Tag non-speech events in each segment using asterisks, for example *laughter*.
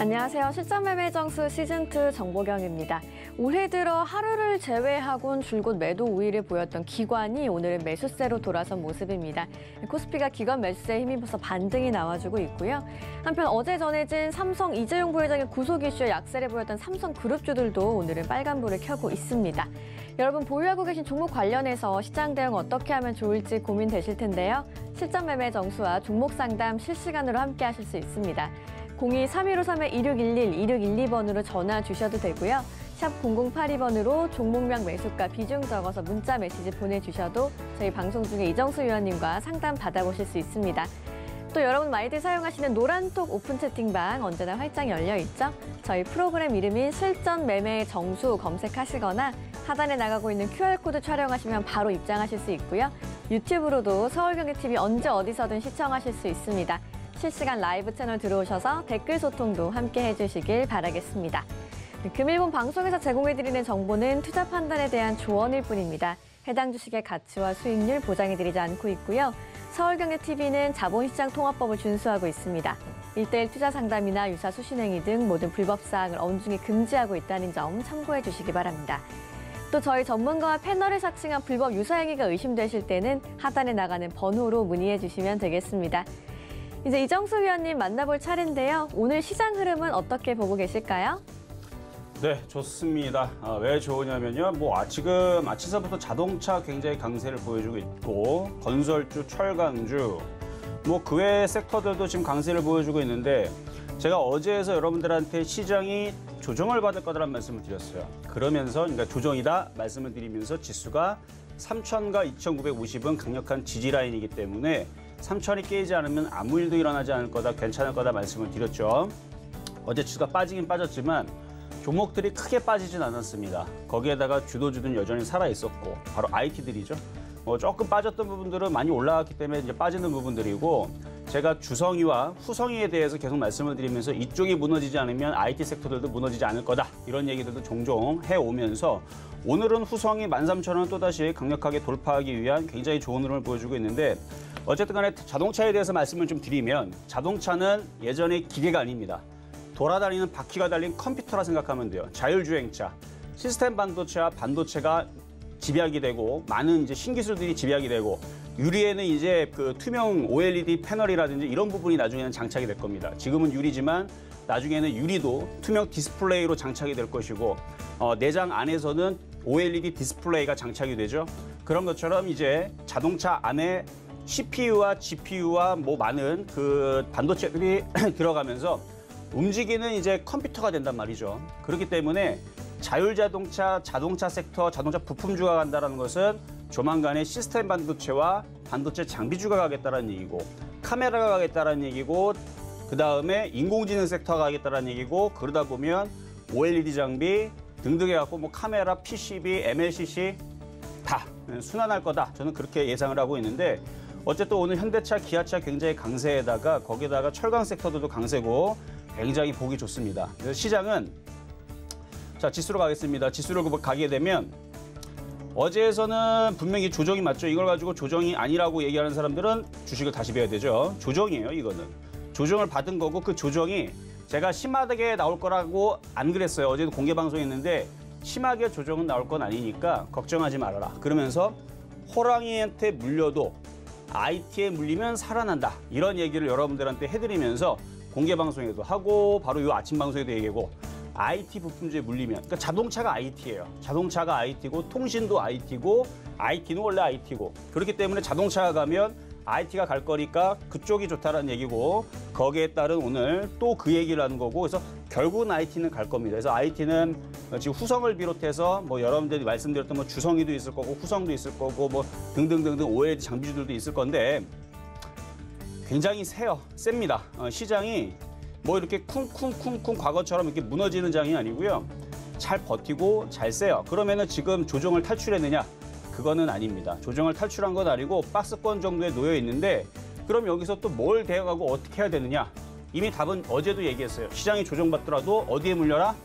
안녕하세요. 실전 매매 정수 시즌2 정보경입니다. 올해 들어 하루를 제외하고는 줄곧 매도 우위를 보였던 기관이 오늘은 매수세로 돌아선 모습입니다. 코스피가 기관 매수세에 힘입어서 반등이 나와주고 있고요. 한편 어제 전해진 삼성 이재용 부회장의 구속 이슈에 약세를 보였던 삼성 그룹주들도 오늘은 빨간불을 켜고 있습니다. 여러분 보유하고 계신 종목 관련해서 시장 대응 어떻게 하면 좋을지 고민되실 텐데요. 실전 매매 정수와 종목 상담 실시간으로 함께 하실 수 있습니다. 02-3153-2611-2612번으로 전화 주셔도 되고요. 샵 0082번으로 종목명 매수가 비중 적어서 문자 메시지 보내주셔도 저희 방송 중에 이정수 위원님과 상담 받아보실 수 있습니다. 또 여러분 많이들 사용하시는 노란톡 오픈 채팅방 언제나 활짝 열려있죠? 저희 프로그램 이름인 실전 매매 정수 검색하시거나 하단에 나가고 있는 QR코드 촬영하시면 바로 입장하실 수 있고요. 유튜브로도 서울경제TV 언제 어디서든 시청하실 수 있습니다. 실시간 라이브 채널 들어오셔서 댓글 소통도 함께 해주시길 바라겠습니다. 네, 금일본 방송에서 제공해드리는 정보는 투자 판단에 대한 조언일 뿐입니다. 해당 주식의 가치와 수익률 보장해드리지 않고 있고요. 서울경제TV는 자본시장 통합법을 준수하고 있습니다. 일대일 투자 상담이나 유사 수신행위 등 모든 불법사항을 엄중히 금지하고 있다는 점 참고해 주시기 바랍니다. 또 저희 전문가와 패널을 사칭한 불법 유사행위가 의심되실 때는 하단에 나가는 번호로 문의해 주시면 되겠습니다. 이제 이정수 위원님 만나볼 차례인데요. 오늘 시장 흐름은 어떻게 보고 계실까요? 네, 좋습니다. 아, 왜 좋으냐면요. 뭐 아, 지금 아침서부터 자동차 굉장히 강세를 보여주고 있고 건설주, 철강주, 뭐 그외 섹터들도 지금 강세를 보여주고 있는데 제가 어제에서 여러분들한테 시장이 조정을 받을 거라는 말씀을 드렸어요. 그러면서 그러니까 조정이다 말씀을 드리면서 지수가 3,000과 2,950은 강력한 지지 라인이기 때문에 삼천이 깨지 않으면 아무 일도 일어나지 않을 거다, 괜찮을 거다 말씀을 드렸죠. 어제 주가 빠지긴 빠졌지만 종목들이 크게 빠지진 않았습니다. 거기에다가 주도주는 여전히 살아 있었고 바로 IT들이죠. 뭐 조금 빠졌던 부분들은 많이 올라왔기 때문에 이제 빠지는 부분들이고 제가 주성이와 후성이에 대해서 계속 말씀을 드리면서 이쪽이 무너지지 않으면 IT 섹터들도 무너지지 않을 거다 이런 얘기들도 종종 해오면서 오늘은 후성이 13,000원 또다시 강력하게 돌파하기 위한 굉장히 좋은 흐름을 보여주고 있는데 어쨌든 간에 자동차에 대해서 말씀을 좀 드리면 자동차는 예전의 기계가 아닙니다. 돌아다니는 바퀴가 달린 컴퓨터라 생각하면 돼요. 자율주행차. 시스템 반도체와 반도체가 집약이 되고 많은 이제 신기술들이 집약이 되고 유리에는 이제 그 투명 OLED 패널이라든지 이런 부분이 나중에는 장착이 될 겁니다. 지금은 유리지만 나중에는 유리도 투명 디스플레이로 장착이 될 것이고 어, 내장 안에서는 OLED 디스플레이가 장착이 되죠. 그런 것처럼 이제 자동차 안에 CPU와 GPU와 뭐 많은 그 반도체들이 *clears throat* 들어가면서 움직이는 이제 컴퓨터가 된단 말이죠. 그렇기 때문에 자율자동차, 자동차 섹터, 자동차 부품주가 간다는 것은 조만간에 시스템 반도체와 반도체 장비주가 가겠다는 얘기고 카메라가 가겠다는 얘기고 그다음에 인공지능 섹터가 가겠다는 얘기고 그러다 보면 OLED 장비, 등등 해갖고 뭐 카메라, PCB, MLCC 다 순환할 거다. 저는 그렇게 예상을 하고 있는데 어쨌든 오늘 현대차, 기아차 굉장히 강세에다가 거기다가 철강 섹터도 강세고 굉장히 보기 좋습니다. 시장은 자 지수로 가겠습니다. 지수로 그 가게 되면 어제에서는 분명히 조정이 맞죠. 이걸 가지고 조정이 아니라고 얘기하는 사람들은 주식을 다시 배워야 되죠. 조정이에요, 이거는. 조정을 받은 거고 그 조정이 제가 심하게 나올 거라고 안 그랬어요. 어제도 공개 방송했는데 심하게 조정은 나올 건 아니니까 걱정하지 말아라. 그러면서 호랑이한테 물려도 IT에 물리면 살아난다. 이런 얘기를 여러분들한테 해드리면서 공개 방송에도 하고 바로 이 아침 방송에도 얘기하고 IT 부품주에 물리면 그러니까 자동차가 IT예요. 자동차가 IT고 통신도 IT고 IT는 원래 IT고 그렇기 때문에 자동차가 가면 IT가 갈 거니까 그쪽이 좋다라는 얘기고 거기에 따른 오늘 또 그 얘기를 하는 거고 그래서 결국은 IT는 갈 겁니다. 그래서 IT는 지금 후성을 비롯해서 뭐 여러분들이 말씀드렸던 뭐 주성이도 있을 거고 후성도 있을 거고 뭐 등등등등 OLED 장비들도 있을 건데 굉장히 세요. 셉니다. 어, 시장이 뭐 이렇게 쿵쿵쿵쿵 과거처럼 이렇게 무너지는 장이 아니고요. 잘 버티고 잘 세요. 그러면은 지금 조정을 탈출했느냐? 그거는 아닙니다. 조정을 탈출한 건 아니고 박스권 정도에 놓여 있는데 그럼 여기서 또 뭘 대응하고 어떻게 해야 되느냐? 이미 답은 어제도 얘기했어요. 시장이 조정받더라도 어디에 물려라?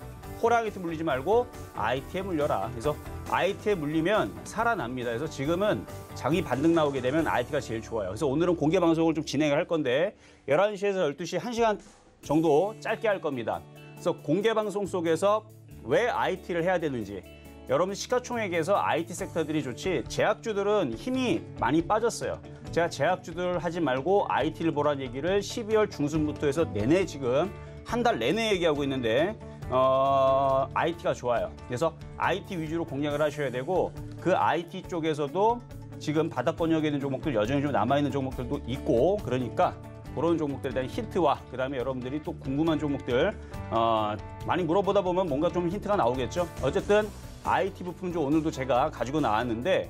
호랑이한테 물리지 말고 IT에 물려라. 그래서 IT에 물리면 살아납니다. 그래서 지금은 장이 반등 나오게 되면 IT가 제일 좋아요. 그래서 오늘은 공개 방송을 좀 진행을 할 건데 11시에서 12시 1시간 정도 짧게 할 겁니다. 그래서 공개 방송 속에서 왜 IT를 해야 되는지 여러분 시가총액에서 IT 섹터들이 좋지 제약주들은 힘이 많이 빠졌어요. 제가 제약주들 하지 말고 IT를 보란 얘기를 12월 중순부터 해서 내내 지금 한 달 내내 얘기하고 있는데 어, IT가 좋아요. 그래서 IT 위주로 공략을 하셔야 되고 그 IT 쪽에서도 지금 바닥 번역에 있는 종목들 여전히 좀 남아있는 종목들도 있고 그러니까 그런 종목들에 대한 힌트와 그다음에 여러분들이 또 궁금한 종목들 어, 많이 물어보다 보면 뭔가 좀 힌트가 나오겠죠. 어쨌든 IT 부품주 오늘도 제가 가지고 나왔는데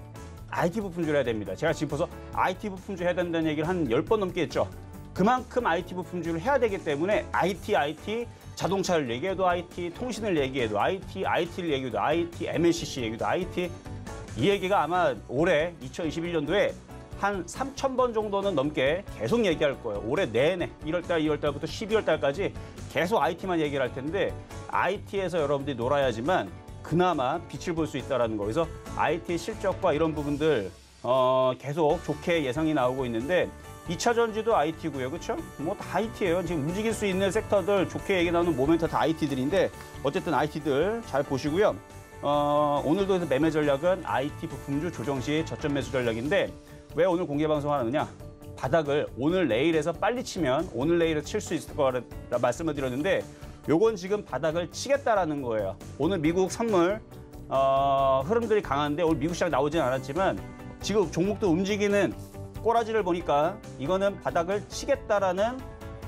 IT 부품주를 해야 됩니다. 제가 지금 벌써 IT 부품주 해야 된다는 얘기를 한1 0번 넘게 했죠. 그만큼 IT 부품주를 해야 되기 때문에 IT, IT, 자동차를 얘기해도 IT, 통신을 얘기해도 IT, IT를 얘기해도 IT, MLCC 얘기도 IT. 이 얘기가 아마 올해 2021년도에 한3 0 0 0번 정도는 넘게 계속 얘기할 거예요. 올해 내내 1월달, 2월달부터 12월달까지 계속 IT만 얘기를 할 텐데 IT에서 여러분들이 놀아야지만 그나마 빛을 볼 수있다는 거. 그래서 IT 실적과 이런 부분들 어, 계속 좋게 예상이 나오고 있는데 2차 전지도 IT고요. 그렇죠? 뭐 다 IT예요. 지금 움직일 수 있는 섹터들 좋게 얘기 나오는 모멘터 다 IT들인데 어쨌든 IT들 잘 보시고요. 어, 오늘도 매매 전략은 IT 부품주 조정 시 저점 매수 전략인데 왜 오늘 공개 방송하느냐? 바닥을 오늘 내일에서 빨리 치면 오늘 내일에 칠 수 있을 거라 말씀을 드렸는데 요건 지금 바닥을 치겠다라는 거예요. 오늘 미국 선물 어, 흐름들이 강한데 오늘 미국 시장 나오진 않았지만 지금 종목도 움직이는 꼬라지를 보니까 이거는 바닥을 치겠다라는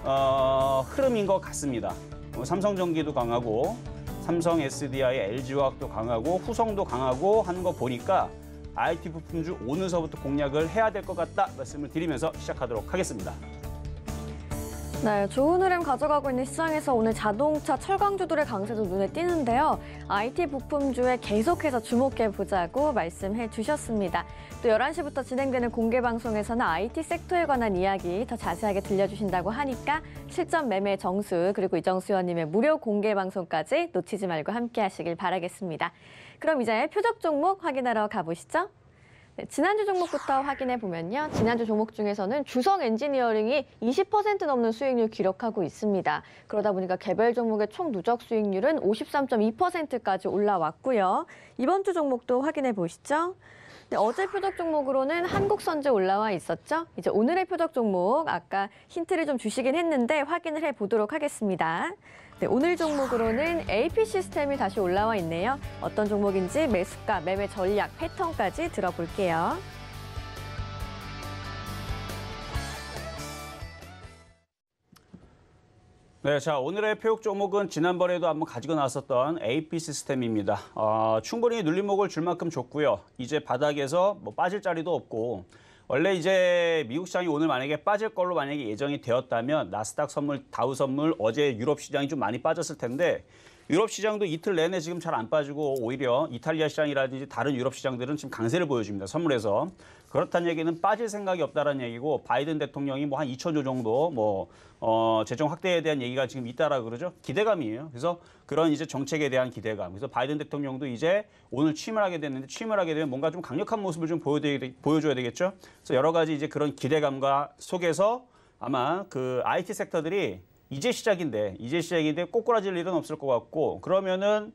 어, 흐름인 것 같습니다. 뭐 삼성전기도 강하고 삼성 SDI, LG화학도 강하고 후성도 강하고 하는 거 보니까 IT 부품주 오늘서부터 공략을 해야 될 것 같다 말씀을 드리면서 시작하도록 하겠습니다. 네, 좋은 흐름 가져가고 있는 시장에서 오늘 자동차 철강주들의 강세도 눈에 띄는데요. IT 부품주에 계속해서 주목해보자고 말씀해 주셨습니다. 또 11시부터 진행되는 공개 방송에서는 IT 섹터에 관한 이야기 더 자세하게 들려주신다고 하니까 실전 매매 정수 그리고 이정수 의원님의 무료 공개 방송까지 놓치지 말고 함께 하시길 바라겠습니다. 그럼 이제 표적 종목 확인하러 가보시죠. 네, 지난주 종목부터 확인해 보면요. 지난주 종목 중에서는 주성 엔지니어링이 20% 넘는 수익률 기록하고 있습니다. 그러다 보니까 개별 종목의 총 누적 수익률은 53.2%까지 올라왔고요. 이번 주 종목도 확인해 보시죠. 네, 어제 표적 종목으로는 한국선제 올라와 있었죠. 이제 오늘의 표적 종목 아까 힌트를 좀 주시긴 했는데 확인을 해 보도록 하겠습니다. 네, 오늘 종목으로는 AP 시스템이 다시 올라와 있네요. 어떤 종목인지 매수가, 매매 전략, 패턴까지 들어볼게요. 네, 자 오늘의 표육 종목은 지난번에도 한번 가지고 나왔었던 AP 시스템입니다. 어, 충분히 눌림목을 줄 만큼 좋고요 이제 바닥에서 뭐 빠질 자리도 없고 원래 이제 미국 시장이 오늘 만약에 빠질 걸로 만약에 예정이 되었다면 나스닥 선물, 다우 선물 어제 유럽 시장이 좀 많이 빠졌을 텐데 유럽 시장도 이틀 내내 지금 잘 안 빠지고 오히려 이탈리아 시장이라든지 다른 유럽 시장들은 지금 강세를 보여줍니다. 선물에서. 그렇다는 얘기는 빠질 생각이 없다라는 얘기고 바이든 대통령이 뭐 한 2천조 정도 뭐 어, 재정 확대에 대한 얘기가 지금 있다라 그러죠. 기대감이에요. 그래서 그런 이제 정책에 대한 기대감. 그래서 바이든 대통령도 이제 오늘 취임을 하게 됐는데 취임을 하게 되면 뭔가 좀 강력한 모습을 좀 보여줘야 되겠죠. 그래서 여러 가지 이제 그런 기대감과 속에서 아마 그 IT 섹터들이 이제 시작인데 이제 시작인데 꼬꾸라질 일은 없을 것 같고 그러면은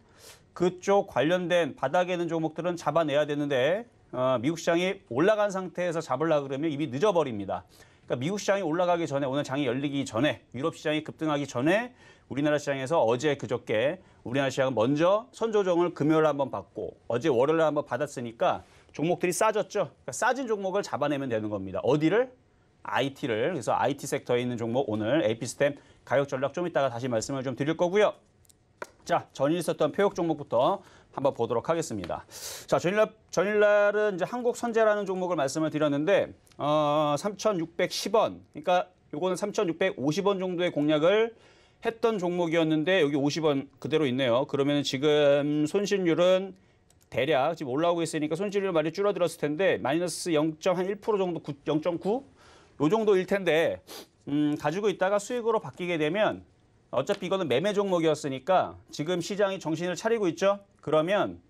그쪽 관련된 바닥에 있는 종목들은 잡아내야 되는데 어, 미국 시장이 올라간 상태에서 잡으려 그러면 이미 늦어버립니다. 그러니까 미국 시장이 올라가기 전에 오늘 장이 열리기 전에 유럽 시장이 급등하기 전에 우리나라 시장에서 어제 그저께 우리나라 시장은 먼저 선조정을 금요일 에 한번 받고 어제 월요일 에 한번 받았으니까 종목들이 싸졌죠. 그러니까 싸진 종목을 잡아내면 되는 겁니다. 어디를? IT를. 그래서 IT 섹터에 있는 종목 오늘 에피스템 가격 전략 좀 이따가 다시 말씀을 좀 드릴 거고요. 자, 전일 있었던 표역 종목부터 한번 보도록 하겠습니다. 자, 전일날, 전일날은 이제 한국 선제라는 종목을 말씀을 드렸는데, 어, 3,610원. 그러니까 요거는 3,650원 정도의 공략을 했던 종목이었는데, 여기 50원 그대로 있네요. 그러면 지금 손실률은 대략 지금 올라오고 있으니까 손실률 많이 줄어들었을 텐데, 마이너스 0.1% 정도, 0.9? 요 정도일 텐데, 음, 가지고 있다가 수익으로 바뀌게 되면 어차피 이거는 매매 종목이었으니까 지금 시장이 정신을 차리고 있죠. 그러면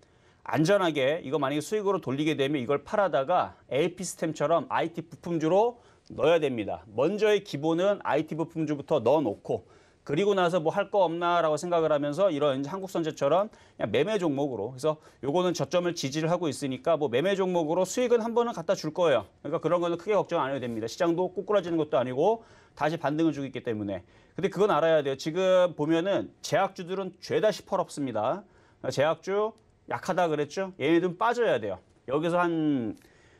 안전하게 이거 만약에 수익으로 돌리게 되면 이걸 팔아다가 AP 시스템처럼 IT 부품주로 넣어야 됩니다. 먼저의 기본은 IT 부품주부터 넣어놓고 그리고 나서 뭐 할 거 없나라고 생각을 하면서 이런 한국선제처럼 그냥 매매 종목으로 그래서 요거는 저점을 지지를 하고 있으니까 뭐 매매 종목으로 수익은 한 번은 갖다 줄 거예요. 그러니까 그런 거는 크게 걱정 안 해도 됩니다. 시장도 꼬꾸라지는 것도 아니고 다시 반등을 주고 있기 때문에 근데 그건 알아야 돼요. 지금 보면은 제약주들은 죄다 시퍼럽습니다. 제약주 약하다 그랬죠? 얘네들은 빠져야 돼요. 여기서 한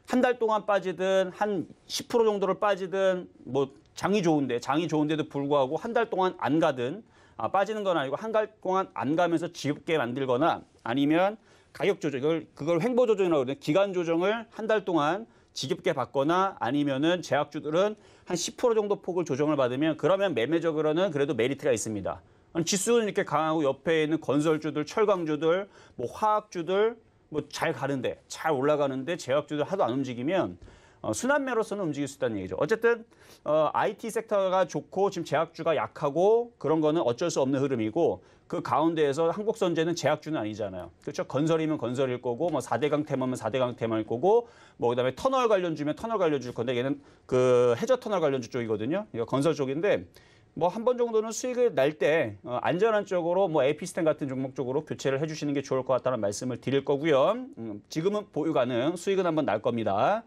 한 달 동안 빠지든 한 10% 정도를 빠지든 뭐 장이 좋은데 장이 좋은데도 불구하고 한 달 동안 안 가든 아, 빠지는 건 아니고 한 달 동안 안 가면서 지겹게 만들거나 아니면 가격 조정, 이걸 그걸 횡보 조정이라고 그러는 기간 조정을 한 달 동안 지겹게 받거나 아니면은 제약주들은 한 10% 정도 폭을 조정을 받으면 그러면 매매적으로는 그래도 메리트가 있습니다. 지수는 이렇게 강하고 옆에 있는 건설주들, 철강주들, 뭐 화학주들 뭐 잘 가는데 잘 올라가는데 제약주들 하도 안 움직이면 어, 순환매로서는 움직일 수 있다는 얘기죠. 어쨌든 어, IT 섹터가 좋고 지금 제약주가 약하고 그런 거는 어쩔 수 없는 흐름이고 그 가운데에서 한국선제는 제약주는 아니잖아요. 그렇죠? 건설이면 건설일 거고 뭐 4대강 테마면 4대강 테마일 거고 뭐 그다음에 터널 관련주면 터널 관련주일 건데 얘는 그 해저 터널 관련주 쪽이거든요. 이거 건설 쪽인데 뭐 한 번 정도는 수익을 날때 어, 안전한 쪽으로 뭐 에피스템 같은 종목 쪽으로 교체를 해주시는 게 좋을 것 같다는 말씀을 드릴 거고요. 음, 지금은 보유 가능, 수익은 한번 날 겁니다.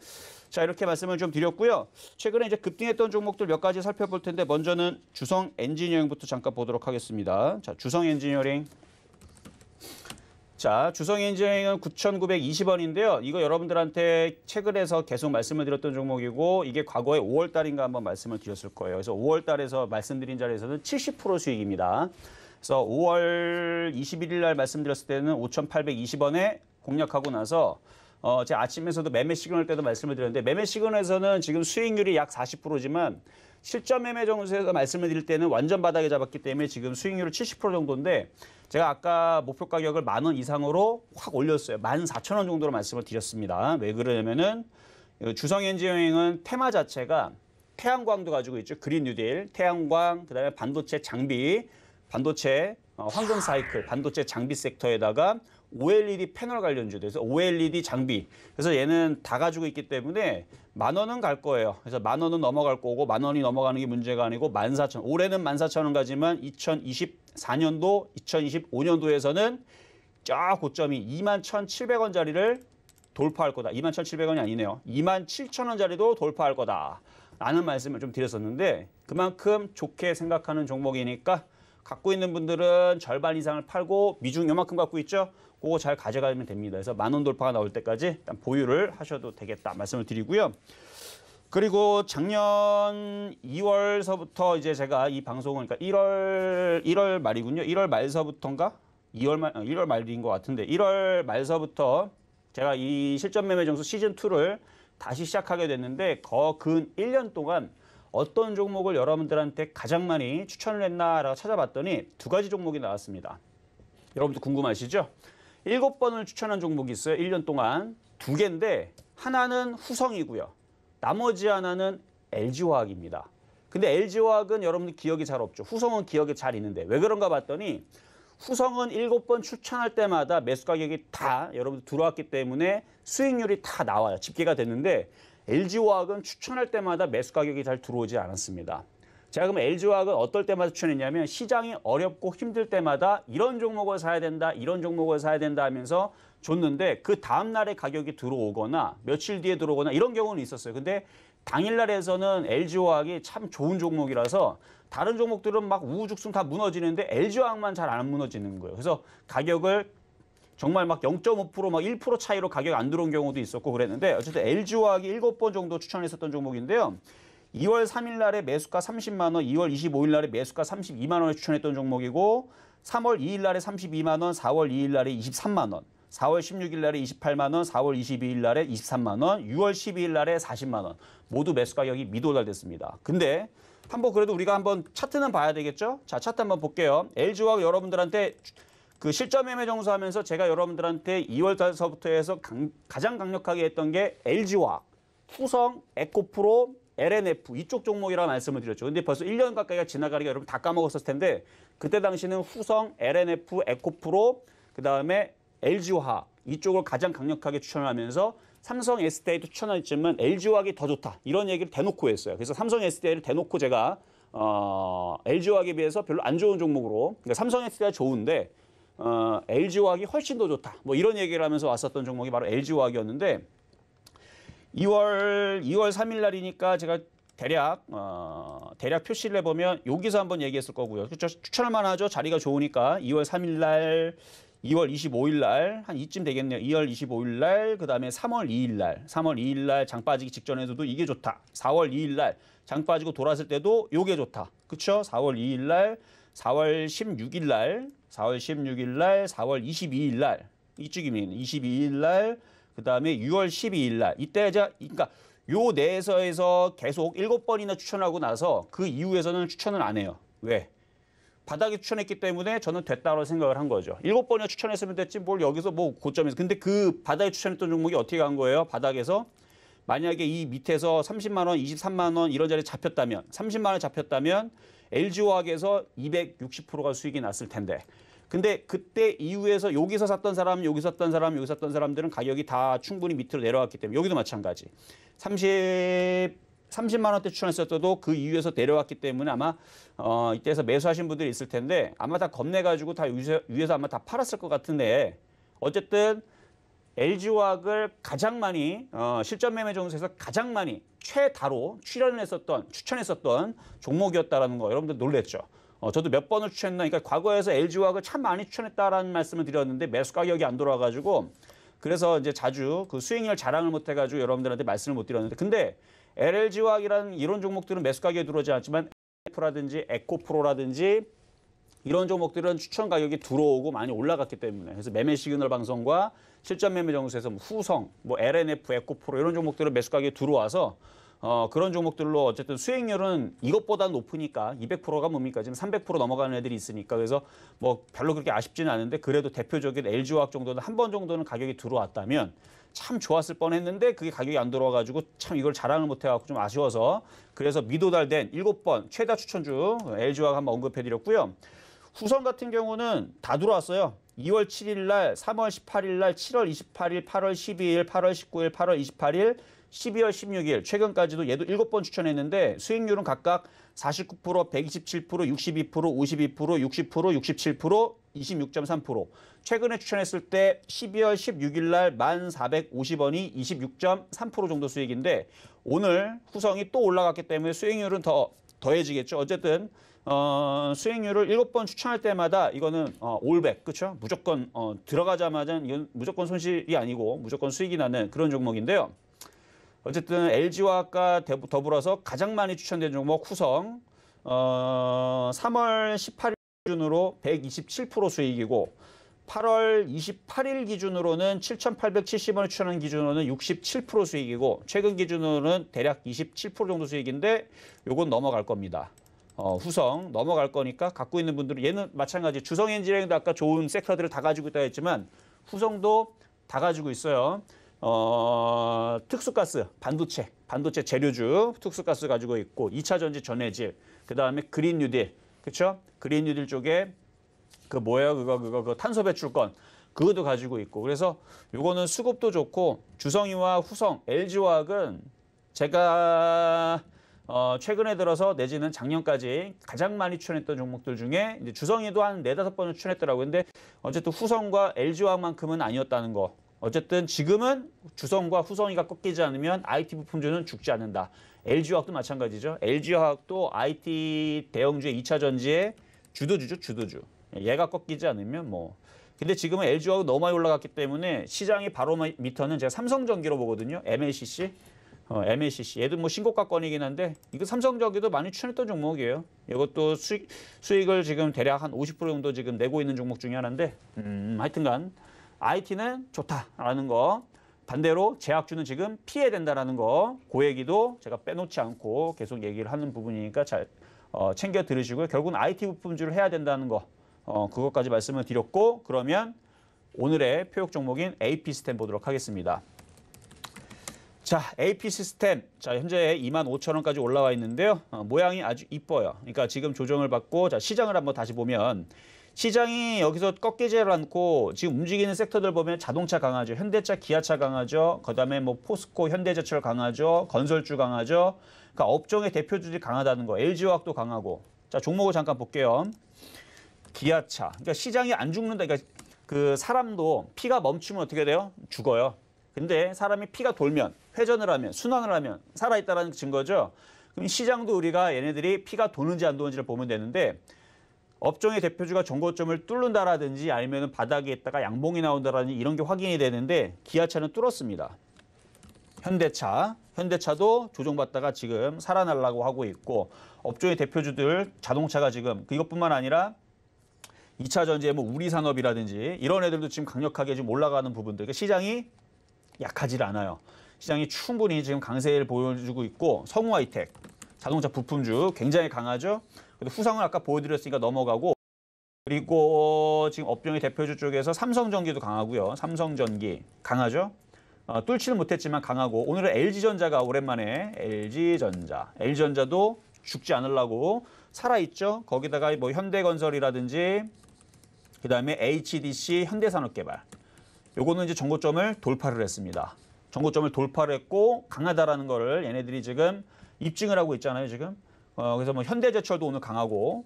자, 이렇게 말씀을 좀 드렸고요. 최근에 이제 급등했던 종목들 몇 가지 살펴볼 텐데 먼저는 주성 엔지니어링부터 잠깐 보도록 하겠습니다. 자, 주성 엔지니어링. 자, 주성 엔지니어링은 9,920원인데요. 이거 여러분들한테 최근에서 계속 말씀을 드렸던 종목이고 이게 과거에 5월 달인가 한번 말씀을 드렸을 거예요. 그래서 5월 달에서 말씀드린 자리에서는 70% 수익입니다. 그래서 5월 21일 날 말씀드렸을 때는 5,820원에 공략하고 나서 어, 제 아침에서도 매매 시그널 때도 말씀을 드렸는데 매매 시그널에서는 지금 수익률이 약 40%지만 실전 매매 정수에서 말씀을 드릴 때는 완전 바닥에 잡았기 때문에 지금 수익률을 70% 정도인데 제가 아까 목표 가격을 만 원 이상으로 확 올렸어요. 만 사천 원 정도로 말씀을 드렸습니다. 왜 그러냐면은 그 주성엔지여행은 테마 자체가 태양광도 가지고 있죠. 그린 뉴딜, 태양광, 그다음에 반도체 장비, 반도체 어, 황금 사이클, 반도체 장비 섹터에다가 OLED 패널 관련주 돼서 OLED 장비. 그래서 얘는 다 가지고 있기 때문에 만 원은 갈 거예요. 그래서 만 원은 넘어갈 거고 만 원이 넘어가는 게 문제가 아니고 만 사천 올해는 만 사천 원 가지만 2024년도, 2025년도에서는 쫙 고점이 21,700원짜리를 돌파할 거다. 21,700원이 아니네요. 27,000원짜리도 돌파할 거다. 라는 말씀을 좀 드렸었는데 그만큼 좋게 생각하는 종목이니까 갖고 있는 분들은 절반 이상을 팔고 미중 요만큼 갖고 있죠. 그거 잘 가져가면 됩니다. 그래서 만원 돌파가 나올 때까지 일단 보유를 하셔도 되겠다 말씀을 드리고요. 그리고 작년 2월서부터 이제 제가 이 방송을 그러니까 1월 1월 말이군요. 1월 말서부터인가? 2월 말 1월 어, 말인 것 같은데 1월 말서부터 제가 이 실전 매매 정수 시즌 2를 다시 시작하게 됐는데 거근 1년 동안 어떤 종목을 여러분들한테 가장 많이 추천을 했나라고 찾아봤더니 두 가지 종목이 나왔습니다. 여러분도 궁금하시죠? 일곱 번을 추천한 종목이 있어요. 1년 동안 두 개인데 하나는 후성이고요. 나머지 하나는 LG화학입니다. 근데 LG화학은 여러분들 기억이 잘 없죠. 후성은 기억이 잘 있는데 왜 그런가 봤더니 후성은 일곱 번 추천할 때마다 매수 가격이 다 여러분들 들어왔기 때문에 수익률이 다 나와요. 집계가 됐는데 LG화학은 추천할 때마다 매수 가격이 잘 들어오지 않았습니다. 제가 그럼 LG화학은 어떨 때마다 추천했냐면 시장이 어렵고 힘들 때마다 이런 종목을 사야 된다, 이런 종목을 사야 된다 하면서 줬는데 그 다음 날에 가격이 들어오거나 며칠 뒤에 들어오거나 이런 경우는 있었어요. 근데 당일날에서는 LG화학이 참 좋은 종목이라서 다른 종목들은 막 우후죽순 다 무너지는데 LG화학만 잘 안 무너지는 거예요. 그래서 가격을 정말 막 0.5%, 막 1% 차이로 가격 안 들어온 경우도 있었고 그랬는데 어쨌든 LG화학이 7번 정도 추천했었던 종목인데요. 2월 3일 날에 매수가 30만 원, 2월 25일 날에 매수가 32만 원에 추천했던 종목이고 3월 2일 날에 32만 원, 4월 2일 날에 23만 원, 4월 16일 날에 28만 원, 4월 22일 날에 23만 원, 6월 12일 날에 40만 원 모두 매수 가격이 미도달됐습니다. 근데 한 번 그래도 우리가 한번 차트는 봐야 되겠죠? 자, 차트 한번 볼게요. LG화학 여러분들한테 그 실전 매매 정수하면서 제가 여러분들한테 2월 달서부터 해서 강, 가장 강력하게 했던 게 l g 화 후성, 에코프로, LNF 이쪽 종목이라 말씀을 드렸죠. 근데 벌써 1년 가까이가 지나가니까 여러분 다 까먹었을 텐데 그때 당시는 후성, LNF, 에코프로 그다음에 l g 화 이쪽을 가장 강력하게 추천하면서 삼성 SDI도 추천했지은 LG화학이 더 좋다 이런 얘기를 대놓고 했어요. 그래서 삼성 SDI를 대놓고 제가 어, LG화학에 비해서 별로 안 좋은 종목으로 그러니까 삼성 SDI 좋은데 어, LG 화학이 훨씬 더 좋다. 뭐 이런 얘기를 하면서 왔었던 종목이 바로 LG 화학이었는데 2월 2월 3일 날이니까 제가 대략 어, 대략 표시를 해보면 여기서 한번 얘기했을 거고요. 추천할 만하죠. 자리가 좋으니까 2월 3일 날 2월 25일 날 한 이쯤 되겠네요. 2월 25일 날 그다음에 3월 2일 날 3월 2일 날 장 빠지기 직전에서도 이게 좋다. 4월 2일 날 장 빠지고 돌았을 때도 요게 좋다. 그렇죠? 4월 2일 날 4월 16일 날, 4월 16일 날, 4월 22일 날 이쪽이면 22일 날, 그다음에 6월 12일 날 이때 이제 그러니까 요 내에서에서 계속 7번이나 추천하고 나서 그 이후에서는 추천을 안 해요. 왜? 바닥에 추천했기 때문에 저는 됐다고 생각을 한 거죠. 일곱 번이나 추천했으면 됐지 뭘 여기서 뭐 고점에서. 근데 그 바닥에 추천했던 종목이 어떻게 간 거예요? 바닥에서 만약에 이 밑에서 30만 원, 23만 원 이런 자리에 잡혔다면 30만 원 잡혔다면 LG화학에서 260%가 수익이 났을 텐데 근데 그때 이후에서 여기서 샀던 사람, 여기 서 샀던 사람, 여기 서 샀던 사람들은 가격이 다 충분히 밑으로 내려왔기 때문에 여기도 마찬가지. 30 30만 원대 추천했었어도 그 이후에서 내려왔기 때문에 아마 어 이때에서 매수하신 분들이 있을 텐데 아마 다 겁내 가지고 다 위에서 아마 다 팔았을 것 같은데 어쨌든 LG화학을 가장 많이 어, 실전 매매 점수에서 가장 많이 최다로 출연했었던 추천했었던 종목이었다라는 거 여러분들 놀랬죠. 어, 저도 몇 번을 추천했나 그러니까 과거에서 LG화학을 참 많이 추천했다라는 말씀을 드렸는데 매수 가격이 안 돌아가지고 그래서 이제 자주 그 수익률 자랑을 못 해가지고 여러분들한테 말씀을 못 드렸는데 근데 LLG화학이라는 이런 종목들은 매수 가격에 들어오지 않지만 F라든지 에코프로라든지 이런 종목들은 추천 가격이 들어오고 많이 올라갔기 때문에 그래서 매매 시그널 방송과 실전 매매 정수에서 뭐 후성, 뭐 LNF, 에코프로 이런 종목들은 매수 가격이 들어와서 어, 그런 종목들로 어쨌든 수익률은 이것보다 높으니까 200%가 뭡니까? 지금 300% 넘어가는 애들이 있으니까 그래서 뭐 별로 그렇게 아쉽지는 않은데 그래도 대표적인 LG화학 정도는 한 번 정도는 가격이 들어왔다면 참 좋았을 뻔했는데 그게 가격이 안 들어와가지고 참 이걸 자랑을 못해갖고 좀 아쉬워서 그래서 미도달된 7번 최다 추천주 LG화학 한번 언급해드렸고요. 후성 같은 경우는 다 들어왔어요. 2월 7일 날, 3월 18일 날, 7월 28일, 8월 12일, 8월 19일, 8월 28일, 12월 16일 최근까지도 얘도 7번 추천했는데 수익률은 각각 49%, 127%, 62%, 52%, 60%, 67%, 26.3%. 최근에 추천했을 때 12월 16일 날 1,450원이 26.3% 정도 수익인데 오늘 후성이 또 올라갔기 때문에 수익률은 더 더해지겠죠. 어쨌든 어, 수익률을 일곱 번 추천할 때마다 이거는 어, 올백, 그렇죠? 무조건 어, 들어가자마자 이건 무조건 손실이 아니고 무조건 수익이 나는 그런 종목인데요. 어쨌든 LG화학과 더불어서 가장 많이 추천된 종목 후성 어, 3월 18일 기준으로 127% 수익이고 8월 28일 기준으로는 7,870원을 추천한 기준으로는 67% 수익이고 최근 기준으로는 대략 27% 정도 수익인데 요건 넘어갈 겁니다. 어, 후성 넘어갈 거니까 갖고 있는 분들은 얘는 마찬가지 주성 엔지니어링도 아까 좋은 섹터들을 다 가지고 있다 했지만 후성도 다 가지고 있어요. 어, 특수가스, 반도체, 반도체 재료주, 특수가스 가지고 있고 2차 전지 전해질, 그다음에 그린 뉴딜. 그렇죠? 그린 뉴딜 쪽에 그뭐야 그거 그거 그 탄소 배출권 그것도 가지고 있고. 그래서 요거는 수급도 좋고 주성이와 후성, LG화학은 제가 어, 최근에 들어서 내지는 작년까지 가장 많이 추천했던 종목들 중에 이제 주성이도 한 네다섯 번을 추천했더라고요. 근데 어쨌든 후성과 LG화학만큼은 아니었다는 거. 어쨌든 지금은 주성과 후성이가 꺾이지 않으면 IT 부품주는 죽지 않는다. LG화학도 마찬가지죠. LG화학도 IT 대형주의 2차 전지의 주도주죠, 주도주. 얘가 꺾이지 않으면 뭐 근데 지금은 LG화학 너무 많이 올라갔기 때문에 시장의 바로미터는 제가 삼성전기로 보거든요. MLCC. 어, MACC. 얘도 뭐신고가건이긴 한데 이거 삼성전기도 많이 추천했던 종목이에요. 이것도 수익, 수익을 지금 대략 한 50% 정도 지금 내고 있는 종목 중에 하나인데 음, 하여튼간 IT는 좋다라는 거. 반대로 제약주는 지금 피해야 된다라는 거. 그 얘기도 제가 빼놓지 않고 계속 얘기를 하는 부분이니까 잘 어, 챙겨 들으시고요. 결국은 IT 부품주를 해야 된다는 거. 어, 그것까지 말씀을 드렸고 그러면 오늘의 표적 종목인 AP 스템 보도록 하겠습니다. 자, AP 시스템. 자, 현재 25,000원까지 올라와 있는데요. 어, 모양이 아주 이뻐요. 그러니까 지금 조정을 받고 자, 시장을 한번 다시 보면 시장이 여기서 꺾이지 않고 지금 움직이는 섹터들 보면 자동차 강하죠. 현대차, 기아차 강하죠. 그다음에 뭐 포스코, 현대제철 강하죠. 건설주 강하죠. 그러니까 업종의 대표주들이 강하다는 거. LG화학도 강하고. 자, 종목을 잠깐 볼게요. 기아차. 그러니까 시장이 안 죽는다. 그러니까 그 사람도 피가 멈추면 어떻게 돼요? 죽어요. 근데 사람이 피가 돌면 회전을 하면 순환을 하면 살아있다는 증거죠. 그럼 시장도 우리가 얘네들이 피가 도는지 안 도는지를 보면 되는데 업종의 대표주가 정고점을 뚫는다라든지 아니면 바닥에 있다가 양봉이 나온다라든지 이런 게 확인이 되는데 기아차는 뚫었습니다. 현대차, 현대차도 조정받다가 지금 살아나려고 하고 있고 업종의 대표주들 자동차가 지금 이것뿐만 아니라 2차 전지의 뭐 우리산업이라든지 이런 애들도 지금 강력하게 지금 올라가는 부분들 그러니까 시장이 약하지 않아요. 시장이 충분히 지금 강세를 보여주고 있고 성우 아이텍 자동차 부품주 굉장히 강하죠. 그래도 후성을 아까 보여드렸으니까 넘어가고 그리고 지금 업종의 대표주 쪽에서 삼성전기도 강하고요. 삼성전기 강하죠. 어, 뚫지는 못했지만 강하고 오늘은 LG전자가 오랜만에 LG전자 LG전자도 죽지 않으려고 살아있죠. 거기다가 뭐 현대건설이라든지 그다음에 HDC 현대산업개발 요거는 이제 정고점을 돌파를 했습니다. 정고점을 돌파를 했고 강하다라는 거를 얘네들이 지금 입증을 하고 있잖아요, 지금. 어, 그래서 뭐 현대제철도 오늘 강하고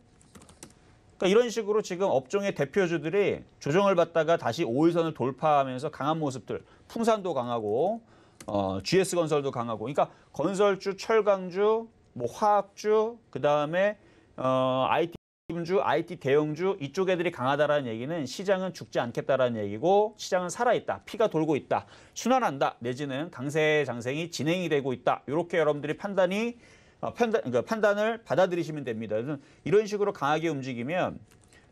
그러니까 이런 식으로 지금 업종의 대표주들이 조정을 받다가 다시 5일선을 돌파하면서 강한 모습들, 풍산도 강하고 어, GS건설도 강하고 그러니까 건설주, 철강주, 뭐 화학주, 그다음에 어, IT 주 IT 대형주 이쪽 애들이 강하다라는 얘기는 시장은 죽지 않겠다라는 얘기고 시장은 살아있다. 피가 돌고 있다. 순환한다. 내지는 강세 장생이 진행이 되고 있다. 이렇게 여러분들이 판단이 판단, 어, 그러니까 판단을 받아들이시면 됩니다. 이런 식으로 강하게 움직이면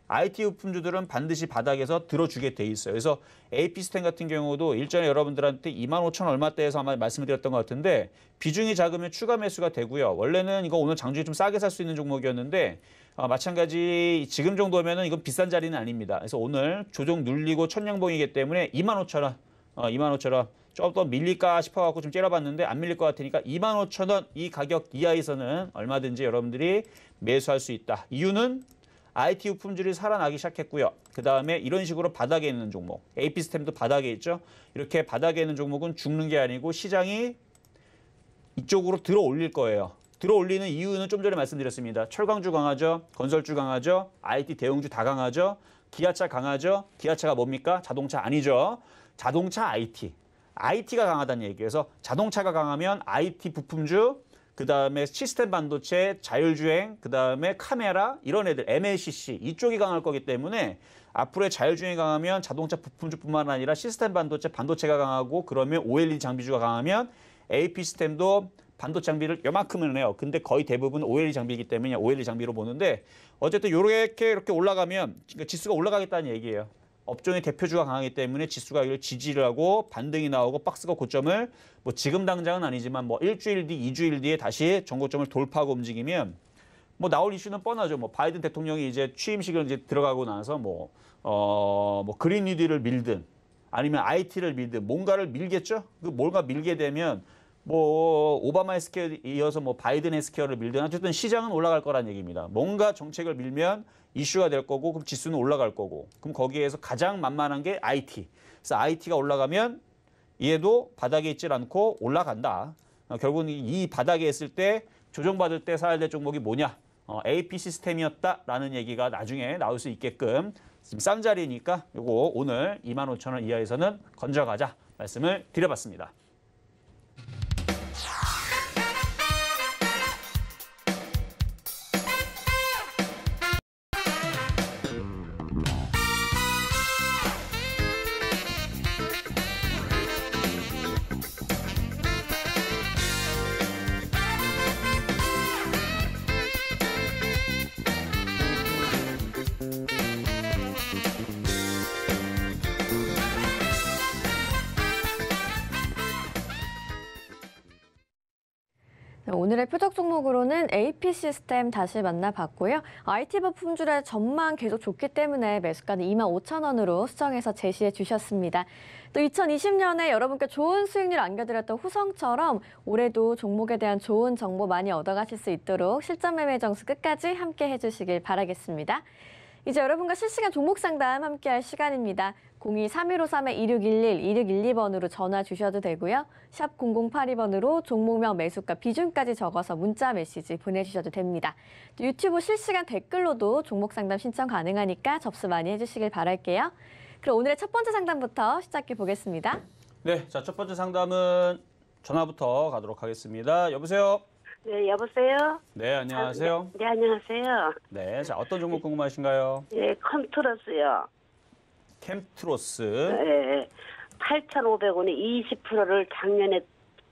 IT 부품주들은 반드시 바닥에서 들어주게 돼 있어요. 그래서 AP 시스텐 같은 경우도 일전에 여러분들한테 2만 5천 얼마대에서 아마 말씀드렸던 것 같은데 비중이 작으면 추가 매수가 되고요. 원래는 이거 오늘 장중에 좀 싸게 살 수 있는 종목이었는데 어, 마찬가지 지금 정도면은 이건 비싼 자리는 아닙니다. 그래서 오늘 조정 눌리고 천냥봉이기 때문에 2만 5천 원, 어, 2만 5천 원. 좀더 밀릴까 싶어갖고 좀 째려봤는데 안 밀릴 것 같으니까 2 5 0 0 0원이 가격 이하에서는 얼마든지 여러분들이 매수할 수 있다. 이유는 IT 부품질이 살아나기 시작했고요. 그다음에 이런 식으로 바닥에 있는 종목, AP 스템도 바닥에 있죠. 이렇게 바닥에 있는 종목은 죽는 게 아니고 시장이 이쪽으로 들어 올릴 거예요. 들어올리는 이유는 좀 전에 말씀드렸습니다. 철강주 강하죠. 건설주 강하죠. IT 대응주다 강하죠. 기아차 강하죠. 기아차가 뭡니까? 자동차 아니죠. 자동차 IT. IT가 강하다는 얘기예요. 그래서 자동차가 강하면 IT 부품주, 그 다음에 시스템 반도체, 자율주행, 그 다음에 카메라 이런 애들 MLCC 이쪽이 강할 거기 때문에 앞으로의 자율주행이 강하면 자동차 부품주뿐만 아니라 시스템 반도체, 반도체가 강하고 그러면 OLED 장비주가 강하면 AP 시스템도 반도체 장비를 요만큼은 해요. 근데 거의 대부분 OLED 장비이기 때문에 OLED 장비로 보는데 어쨌든 요렇게 이렇게 올라가면 그러니까 지수가 올라가겠다는 얘기예요. 업종의 대표주가 강하기 때문에 지수가 이걸 지지를 하고 반등이 나오고 박스가 고점을 뭐 지금 당장은 아니지만 뭐 일주일 뒤, 이주일 뒤에 다시 전고점을 돌파하고 움직이면 뭐 나올 이슈는 뻔하죠. 뭐 바이든 대통령이 이제 취임식을 이제 들어가고 나서 뭐 어, 뭐 그린 뉴딜을 밀든 아니면 IT를 밀든 뭔가를 밀겠죠. 그 뭔가 밀게 되면 뭐 오바마 헬스케어에 이어서 뭐 바이든 헬스케어를 밀든 어쨌든 시장은 올라갈 거란 얘기입니다. 뭔가 정책을 밀면 이슈가 될 거고 그럼 지수는 올라갈 거고 그럼 거기에서 가장 만만한 게 IT. 그래서 IT가 올라가면 얘도 바닥에 있질 않고 올라간다. 어, 결국은 이 바닥에 있을 때 조정받을 때 사야 될 종목이 뭐냐. 어, AP 시스템이었다라는 얘기가 나중에 나올 수 있게끔 지금 싼 자리니까 요거 오늘 25,000원 이하에서는 건져가자 말씀을 드려봤습니다. 오늘의 표적 종목으로는 AP 시스템 다시 만나봤고요. IT 부품 줄의 전망 계속 좋기 때문에 매수가는 2만 5천 원으로 수정해서 제시해 주셨습니다. 또 2020년에 여러분께 좋은 수익률 안겨드렸던 후성처럼 올해도 종목에 대한 좋은 정보 많이 얻어가실 수 있도록 실전 매매 정수 끝까지 함께 해주시길 바라겠습니다. 이제 여러분과 실시간 종목 상담 함께할 시간입니다. 02-3153-2611-2612번으로 전화 주셔도 되고요. 샵 0082번으로 종목명 매수가 비중까지 적어서 문자 메시지 보내주셔도 됩니다. 유튜브 실시간 댓글로도 종목 상담 신청 가능하니까 접수 많이 해주시길 바랄게요. 그럼 오늘의 첫 번째 상담부터 시작해 보겠습니다. 네, 자첫 번째 상담은 전화부터 가도록 하겠습니다. 여보세요? 네, 여보세요? 네, 안녕하세요. 아, 네, 네, 안녕하세요. 네, 자 어떤 종목 궁금하신가요? 네, 예, 컨트러스요. 캠트로스. 예, 8,500원에 예. 20%를 작년에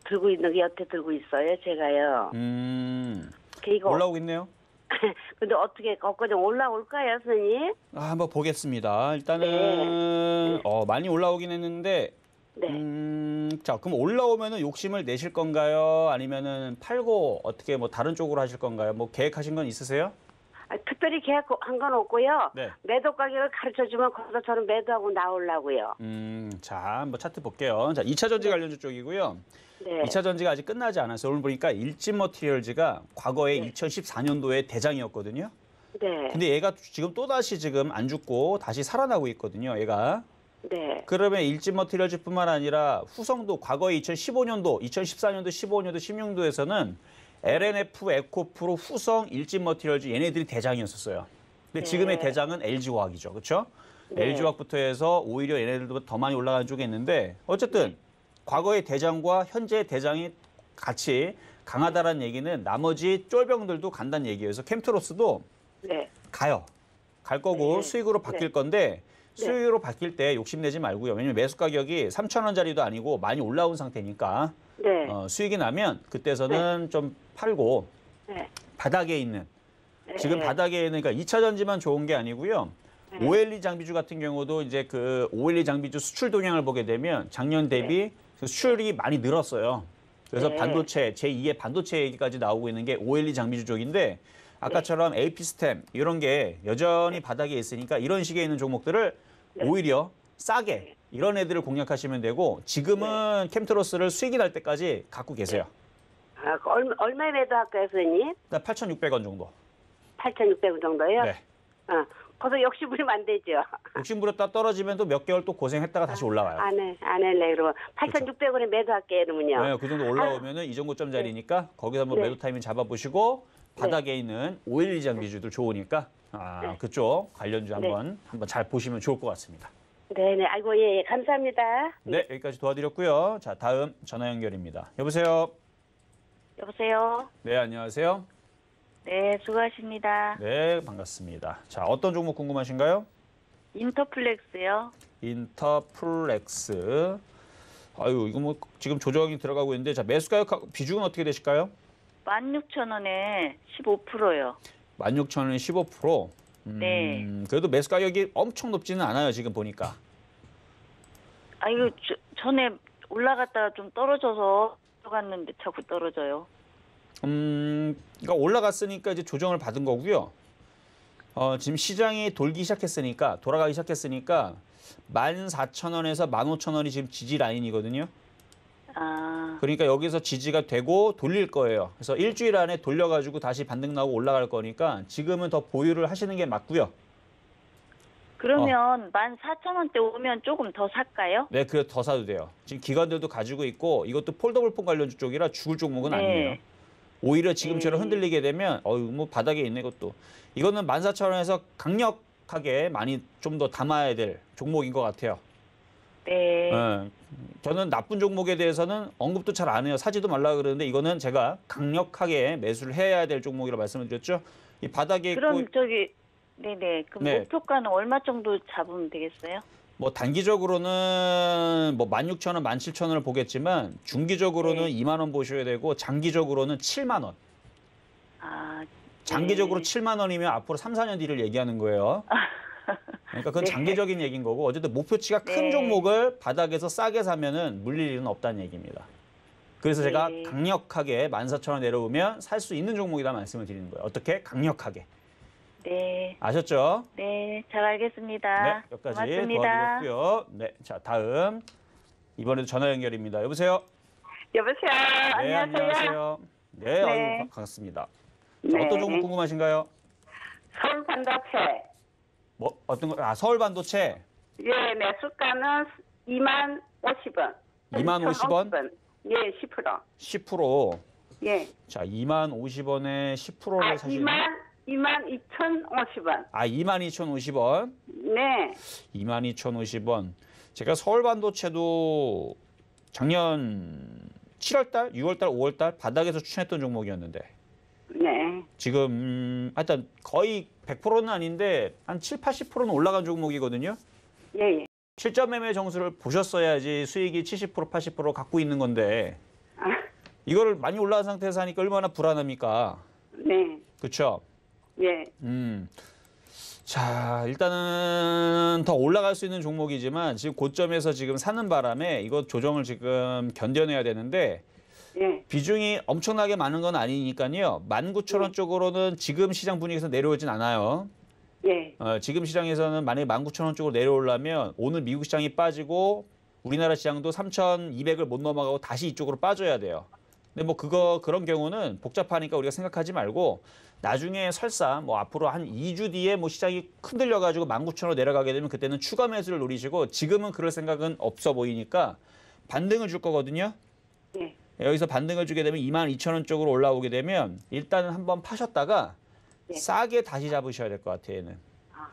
들고 있는 게 여태 들고 있어요, 제가요. 음. 그러니까 이거 올라오고 있네요. *laughs* 근데 어떻게 걱정 올라올까요, 선생님? 아, 한번 보겠습니다. 일단은 네. 어, 많이 올라오긴 했는데 네. 음, 자, 그럼 올라오면은 욕심을 내실 건가요? 아니면은 팔고 어떻게 뭐 다른 쪽으로 하실 건가요? 뭐 계획하신 건 있으세요? 아, 특별히 계약한 건 없고요. 네. 매도 가격을 가르쳐주면 거기서 저는 매도하고 나오려고요. 음, 자, 한번 차트 볼게요. 자, 2차 전지 네. 관련주 쪽이고요. 네. 2차 전지가 아직 끝나지 않아서 오늘 보니까 일진 머티리얼즈가 과거에 네. 2014년도에 대장이었거든요. 네. 근데 얘가 지금 또다시 지금 안 죽고 다시 살아나고 있거든요. 얘가. 네. 그러면 일진 머티리얼즈뿐만 아니라 후성도 과거에 2015년도, 2014년도, 15년도, 16년도에서는 LNF, 에코프로, 후성, 일진 머티리얼즈 얘네들이 대장이었었어요. 근데 네. 지금의 대장은 LG화학이죠. 그렇죠? 네. LG화학부터 해서 오히려 얘네들도 더 많이 올라간 쪽에 있는데 어쨌든 과거의 대장과 현재의 대장이 같이 강하다라는 얘기는 나머지 쫄병들도 간다는 얘기예요. 그래서 캠트로스도 네. 가요. 갈 거고 네. 수익으로 바뀔 네. 건데 네. 수익으로 바뀔 때 욕심내지 말고요. 왜냐면 매수 가격이 3천 원짜리도 아니고 많이 올라온 상태니까 어, 수익이 나면 그때서는 좀 팔고 네. 바닥에 있는 네. 지금 네. 바닥에 있는 그러니까 2차 전지만 좋은 게 아니고요. OLE 네. 장비주 같은 경우도 이제 그 OLE 장비주 수출 동향을 보게 되면 작년 대비 그 수출이 많이 늘었어요. 그래서 반도체, 제2의 반도체 얘기까지 나오고 있는 게 OLE 장비주 쪽인데 아까처럼 AP 스템 이런 게 여전히 바닥에 있으니까 이런 식에 있는 종목들을 오히려 싸게 이런 애들을 공략하시면 되고 지금은 캠트로스를 수익이 날 때까지 갖고 계세요. 아, 그 얼마, 에 매도할까요, 선생님? 일단 8,600원 정도. 8,600원 정도요? 네. 어, 거기서 욕심부리면 안 되죠. 욕심부렸다 떨어지면 또 몇 개월 또 고생했다가 다시 아, 올라와요. 아, 네. 안할네 그러고 8,600원에 매도할게, 이러면요. 네, 그 정도 올라오면은 아, 이 정도점 자리니까 네. 거기서 한번 네. 매도 타이밍 잡아보시고 바닥에 네. 있는 오일 장비주도 좋으니까 아, 네. 그쪽 관련주 네. 한번 한번 잘 보시면 좋을 것 같습니다. 네네. 아이고, 예, 예. 감사합니다. 네, 여기까지 도와드렸고요. 자, 다음 전화 연결입니다. 여보세요. 여보세요. 네, 안녕하세요. 네, 수고하십니다. 네, 반갑습니다. 자, 어떤 종목 궁금하신가요? 인터플렉스요. 인터플렉스. 아유, 이거 뭐 지금 조정이 들어가고 있는데 자, 매수 가격 비중은 어떻게 되실까요? 16,000원에 15%요. 16,000원에 15%. 음, 네. 그래도 매수 가격이 엄청 높지는 않아요, 지금 보니까. 아, 이거 저, 전에 올라갔다가 좀 떨어져서 들어갔는데 자꾸 떨어져요. 음, 그러니까 올라갔으니까 이제 조정을 받은 거고요. 어, 지금 시장이 돌기 시작했으니까 돌아가기 시작했으니까 14,000원에서 15,000원이 지금 지지 라인이거든요. 아. 그러니까 여기서 지지가 되고 돌릴 거예요. 그래서 일주일 안에 돌려가지고 다시 반등 나고 올라갈 거니까 지금은 더 보유를 하시는 게 맞고요. 그러면 어. 만 사천 원대 오면 조금 더 살까요? 네, 그래 더 사도 돼요. 지금 기관들도 가지고 있고 이것도 폴더블폰 관련 쪽이라 죽을 종목은 네. 아니에요. 오히려 지금처럼 네. 흔들리게 되면 어유 뭐 바닥에 있는 것도 이거는 만 사천 원에서 강력하게 많이 좀 더 담아야 될 종목인 것 같아요. 네. 예, 저는 나쁜 종목에 대해서는 언급도 잘 안 해요. 사지도 말라 그러는데 이거는 제가 강력하게 매수를 해야 될 종목이라 말씀을 드렸죠. 이 바닥에 있고 저기 네네. 그 네. 목표가는 얼마 정도 잡으면 되겠어요? 뭐 단기적으로는 뭐 16,000원, 17,000원을 보겠지만 중기적으로는 네. 2만 원 보셔야 되고 장기적으로는 7만 원. 아, 네. 장기적으로 7만 원이면 앞으로 3, 4년 뒤를 얘기하는 거예요. *laughs* 그러니까 그건 네. 장기적인 얘기인 거고 어쨌든 목표치가 큰 네. 종목을 바닥에서 싸게 사면은 물릴 일은 없다는 얘기입니다. 그래서 네. 제가 강력하게 14,000원 내려오면 살 수 있는 종목이다 말씀을 드리는 거예요. 어떻게? 강력하게. 네. 아셨죠? 네, 잘 알겠습니다. 네, 여기까지 도와드렸고요. 네, 자 다음 이번에도 전화 연결입니다. 여보세요. 여보세요. 네, 안녕하세요. 네, 네. 아유, 네. 반갑습니다. 자, 네. 어떤 종목 궁금하신가요? 서울 반도체. 뭐 어떤 거? 아 서울 반도체. 예, 매수가는 2만 50원. 2만 50원? 예, 10%. 10%. 예. 자, 2만 50원에 10%를 아, 사시는 2만 22,050원. 아, 22,050원. 네. 22,050원. 제가 서울 반도체도 작년 7월 달, 6월 달, 5월 달 바닥에서 추천했던 종목이었는데. 네. 지금 음, 하여튼 거의 100%는 아닌데 한 7, 80%는 올라간 종목이거든요. 예. 예. 실전 매매 정수를 보셨어야지 수익이 70% 80% 갖고 있는 건데 아. 이거를 많이 올라간 상태에서 하니까 얼마나 불안합니까? 네. 그렇죠. 예. 음. 자, 일단은 더 올라갈 수 있는 종목이지만 지금 고점에서 지금 사는 바람에 이거 조정을 지금 견뎌내야 되는데 예. 비중이 엄청나게 많은 건 아니니까요. 19,000원 예. 쪽으로는 지금 시장 분위기에서 내려오진 않아요. 예. 어, 지금 시장에서는 만약에 19,000원 쪽으로 내려오려면 오늘 미국 시장이 빠지고 우리나라 시장도 3,200을 못 넘어가고 다시 이쪽으로 빠져야 돼요. 근데 뭐 그거 그런 경우는 복잡하니까 우리가 생각하지 말고 나중에 설사 뭐 앞으로 한 2주 뒤에 뭐 시장이 흔들려 가지고 19,000원 내려가게 되면 그때는 추가 매수를 노리시고 지금은 그럴 생각은 없어 보이니까 반등을 줄 거거든요. 네. 여기서 반등을 주게 되면 22,000원 쪽으로 올라오게 되면 일단은 한번 파셨다가 네. 싸게 다시 잡으셔야 될 것 같아요, 얘는. 아.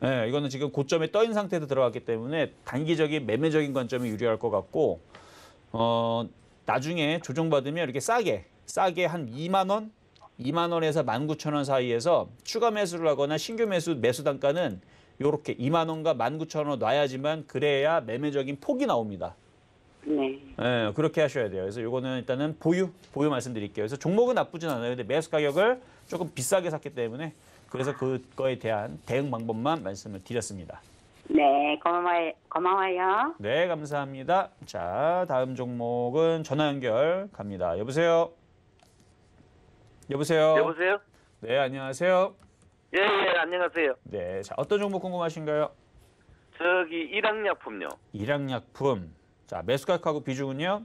네 이거는 지금 고점에 떠 있는 상태에서 들어갔기 때문에 단기적인 매매적인 관점이 유리할 것 같고 어, 나중에 조정받으면 이렇게 싸게 싸게 한 2만 원, 2만 원에서 19,000원 사이에서 추가 매수를 하거나 신규 매수 매수 단가는 이렇게 2만 원과 19,000원 놔야지만 그래야 매매적인 폭이 나옵니다. 네. 네, 그렇게 하셔야 돼요. 그래서 이거는 일단은 보유, 보유 말씀드릴게요. 그래서 종목은 나쁘진 않아요. 근데 매수 가격을 조금 비싸게 샀기 때문에 그래서 그거에 대한 대응 방법만 말씀을 드렸습니다. 네, 고마워요. 고마워요. 네, 감사합니다. 자, 다음 종목은 전화 연결 갑니다. 여보세요? 여보세요. 여보세요. 네, 안녕하세요. 예, 예, 안녕하세요. 네, 자 어떤 정보 궁금하신가요? 저기 일양약품요. 일양약품. 자 매수가격하고 비중은요?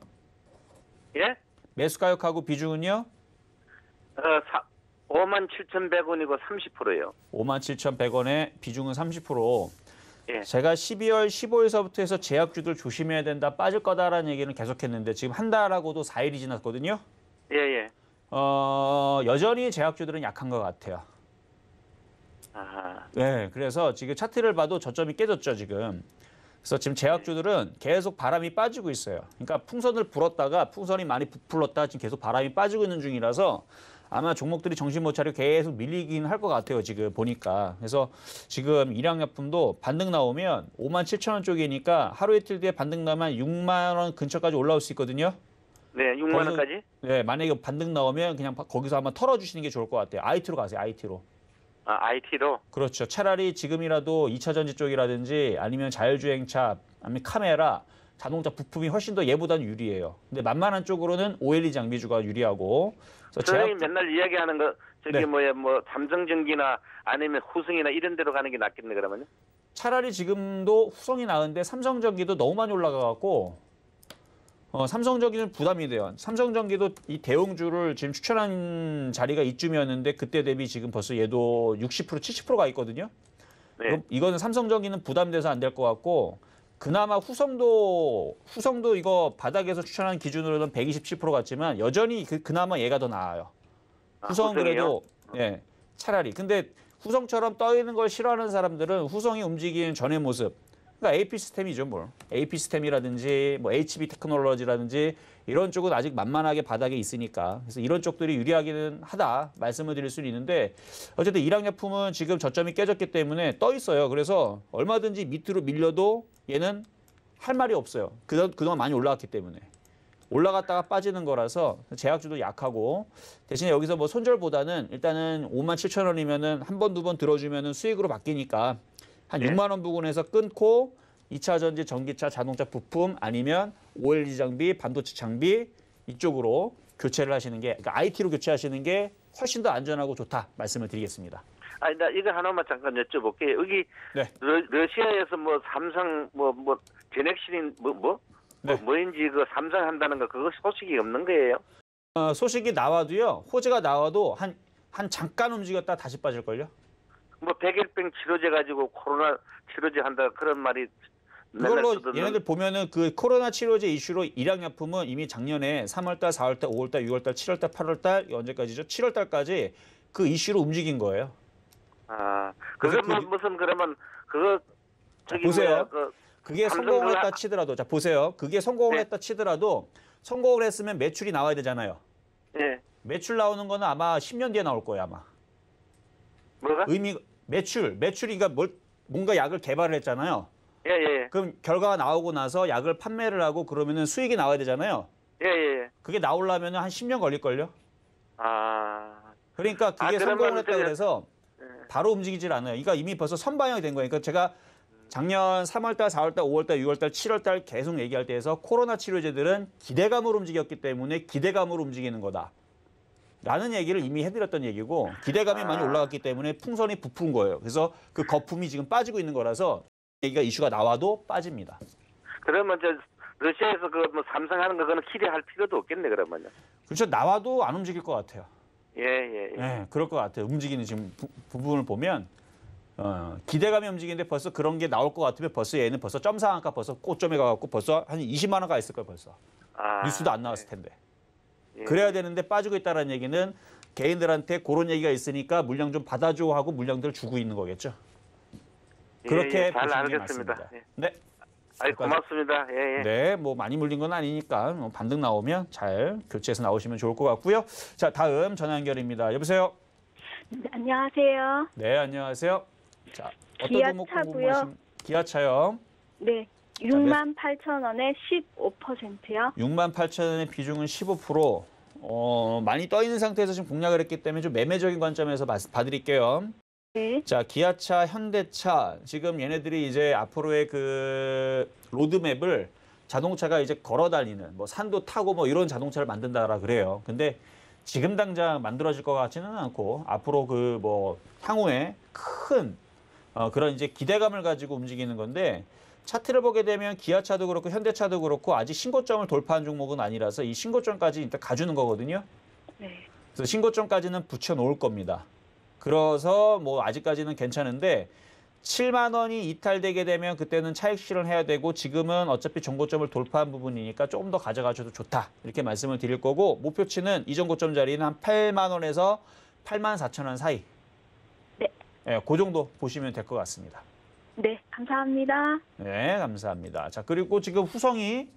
예? 매수가격하고 비중은요? 어, 5만 7,100원이고 30%예요. 5만 7,100원에 비중은 30%. 예. 제가 12월 15일서부터 해서 제약주들 조심해야 된다, 빠질 거다라는 얘기는 계속했는데 지금 한 달하고도 4일이 지났거든요. 예, 예. 어, 여전히 제약주들은 약한 것 같아요. 아하. 네, 그래서 지금 차트를 봐도 저점이 깨졌죠, 지금. 그래서 지금 제약주들은 네. 계속 바람이 빠지고 있어요. 그러니까 풍선을 불었다가 풍선이 많이 부풀었다 지금 계속 바람이 빠지고 있는 중이라서 아마 종목들이 정신 못 차려 계속 밀리긴 할 것 같아요. 지금 보니까. 그래서 지금 일양약품도 반등 나오면 5만 7천 원 쪽이니까 하루에 뒤에 반등 나면 6만 원 근처까지 올라올 수 있거든요. 네, 6만 원까지? 네, 만약에 반등 나오면 그냥 거기서 한번 털어주시는 게 좋을 것 같아요. IT로 가세요, IT로. 아, IT로? 그렇죠. 차라리 지금이라도 2차 전지 쪽이라든지 아니면 자율주행차, 아니면 카메라, 자동차 부품이 훨씬 더 얘보다는 유리해요. 근데 만만한 쪽으로는 OLED 장비주가 유리하고. 그래서 제약, 맨날 이야기하는 거, 저기 네. 뭐야, 뭐, 삼성전기나 아니면 후승이나 이런 데로 가는 게 낫겠네, 그러면요? 차라리 지금도 후성이 나은데 삼성전기도 너무 많이 올라가갖고 어, 삼성전기는 부담이 돼요. 삼성전기도 이 대형주를 지금 추천한 자리가 이쯤이었는데 그때 대비 지금 벌써 얘도 60% 70%가 있거든요. 네. 이거는 삼성전기는 부담돼서 안 될 것 같고 그나마 후성도 후성도 이거 바닥에서 추천한 기준으로는 127% 같지만 여전히 그, 그나마 얘가 더 나아요. 아, 후성 아, 그래도 예 차라리 근데 후성처럼 떠 있는 걸 싫어하는 사람들은 후성이 움직이는 전의 모습 그러니까 AP 시스템이죠, 뭘. AP 시스템이라든지 뭐 HB 테크놀로지라든지 이런 쪽은 아직 만만하게 바닥에 있으니까 그래서 이런 쪽들이 유리하기는 하다 말씀을 드릴 수는 있는데 어쨌든 일학약품은 지금 저점이 깨졌기 때문에 떠 있어요. 그래서 얼마든지 밑으로 밀려도 얘는 할 말이 없어요. 그동안, 그동안 많이 올라갔기 때문에. 올라갔다가 빠지는 거라서 제약주도 약하고 대신에 여기서 뭐 손절보다는 일단은 5만 7천 원이면은 한 번 두 번 들어주면은 수익으로 바뀌니까 한 네. 예. 6만 원 부근에서 끊고 2차 전지, 전기차, 자동차 부품 아니면 OLED 장비, 반도체 장비 이쪽으로 교체를 하시는 게 그러니까 IT로 교체하시는 게 훨씬 더 안전하고 좋다 말씀을 드리겠습니다. 아나 이거 하나만 잠깐 여쭤볼게. 여기 네. 러, 시아에서뭐 삼성 뭐 뭐 제넥신인 뭐, 뭐 뭐? 네. 뭐 뭐인지 그 삼성 한다는 거 그거 소식이 없는 거예요? 어, 소식이 나와도요. 호재가 나와도 한 한 잠깐 움직였다 다시 빠질걸요. 뭐 백일병 치료제 가지고 코로나 치료제 한다 그런 말이 그걸로 얘네들 보면은 그 코로나 치료제 이슈로 일양약품은 이미 작년에 3월달, 4월달, 5월달, 6월달, 7월달, 8월달 언제까지죠? 7월달까지 그 이슈로 움직인 거예요. 아, 그게 그, 뭐 무슨 그러면 그거 저기 보세요. 그, 그게 성공을 했다 치더라도 자 보세요. 그게 성공을 네. 했다 치더라도 성공을 했으면 매출이 나와야 되잖아요. 예. 네. 매출 나오는 거는 아마 10년 뒤에 나올 거예요 아마. 뭐가? 의미 매출, 매출이 그러니까 뭘, 뭔가 약을 개발을 했잖아요. 예, 예. 그럼 결과가 나오고 나서 약을 판매를 하고 그러면은 수익이 나와야 되잖아요. 예, 예. 그게 나오려면 한 10년 걸릴걸요? 아. 그러니까 아, 그게 아, 성공을 했다 그냥... 그래서 예. 바로 움직이질 않아요. 그러니까 이미 벌써 선방향이 된 거니까 그러니까 예요그러 제가 작년 3월달, 4월달, 5월달, 6월달, 7월달 계속 얘기할 때에서 코로나 치료제들은 기대감으로 움직였기 때문에 기대감으로 움직이는 거다. 라는 얘기를 이미 해드렸던 얘기고 기대감이 많이 올라갔기 때문에 풍선이 부푼 거예요. 그래서 그 거품이 지금 빠지고 있는 거라서 얘기가 이슈가 나와도 빠집니다. 그러면 저 러시아에서 그 뭐 삼성하는 거 그거는 기대할 필요도 없겠네 그러면요. 그렇죠. 나와도 안 움직일 것 같아요. 예, 예, 예. 예, 그럴 것 같아요. 움직이는 지금 부, 부분을 보면 어, 기대감이 움직이는데 벌써 그런 게 나올 것 같으면 벌써 얘는 벌써 점상한가 벌써 꽃점에 가갖고 벌써 한 20만 원가 있을 거예요 벌써. 아, 뉴스도 안 나왔을 네. 텐데. 예. 그래야 되는데 빠지고 있다는 얘기는 개인들한테 그런 얘기가 있으니까 물량 좀 받아줘 하고 물량들을 주고 있는 거겠죠. 예, 그렇게 예, 잘 알겠습니다. 예. 네. 아이, 고맙습니다. 예, 예. 네, 뭐 많이 물린 건 아니니까 뭐 반등 나오면 잘 교체해서 나오시면 좋을 것 같고요. 자, 다음 전화 연결입니다. 여보세요. 네, 안녕하세요. 네, 안녕하세요. 자, 어떤 기아차고요. 기아차요. 네. 6만 8천 아, 원에 15%요. 6만 8천 원의 비중은 15%. 어, 많이 떠 있는 상태에서 지금 공략을 했기 때문에 좀 매매적인 관점에서 봐, 드릴게요 네. 자, 기아차, 현대차 지금 얘네들이 이제 앞으로의 그 로드맵을 자동차가 이제 걸어 다니는 뭐 산도 타고 뭐 이런 자동차를 만든다라 그래요. 근데 지금 당장 만들어질 것 같지는 않고 앞으로 그 뭐 향후에 큰 어, 그런 이제 기대감을 가지고 움직이는 건데 차트를 보게 되면 기아차도 그렇고 현대차도 그렇고 아직 신고점을 돌파한 종목은 아니라서 이 신고점까지 일단 가주는 거거든요. 네. 그래서 신고점까지는 붙여놓을 겁니다. 그래서 뭐 아직까지는 괜찮은데 7만 원이 이탈되게 되면 그때는 차익 실현해야 되고 지금은 어차피 정고점을 돌파한 부분이니까 조금 더 가져가셔도 좋다 이렇게 말씀을 드릴 거고 목표치는 이 정고점 자리는 한 8만 원에서 8만 4천 원 사이 네. 예, 그 정도 보시면 될 것 같습니다. 네, 감사합니다. 네, 감사합니다. 자, 그리고 지금 후성이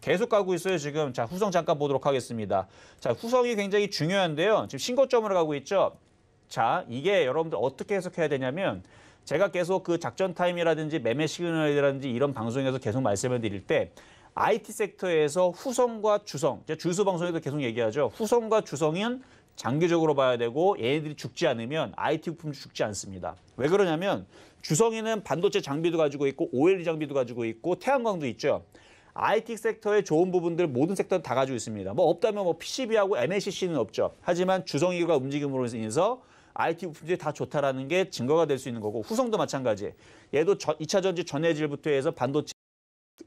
계속 가고 있어요, 지금. 자, 후성 잠깐 보도록 하겠습니다. 자, 후성이 굉장히 중요한데요. 지금 신고점으로 가고 있죠? 자, 이게 여러분들 어떻게 해석해야 되냐면 제가 계속 그 작전 타임이라든지 매매 시그널이라든지 이런 방송에서 계속 말씀을 드릴 때 IT 섹터에서 후성과 주성, 주수 방송에도 계속 얘기하죠. 후성과 주성은 장기적으로 봐야 되고 얘네들이 죽지 않으면 IT 부품이 죽지 않습니다. 왜 그러냐면 주성이는 반도체 장비도 가지고 있고 OLED 장비도 가지고 있고 태양광도 있죠. IT 섹터의 좋은 부분들 모든 섹터는 다 가지고 있습니다. 뭐 없다면 뭐 PCB하고 m a c c 는 없죠. 하지만 주성이가 움직임으로 인해서 IT 부품들이 다 좋다라는 게 증거가 될 수 있는 거고 후성도 마찬가지. 얘도 저, 2차 전지 전해질부터 해서 반도체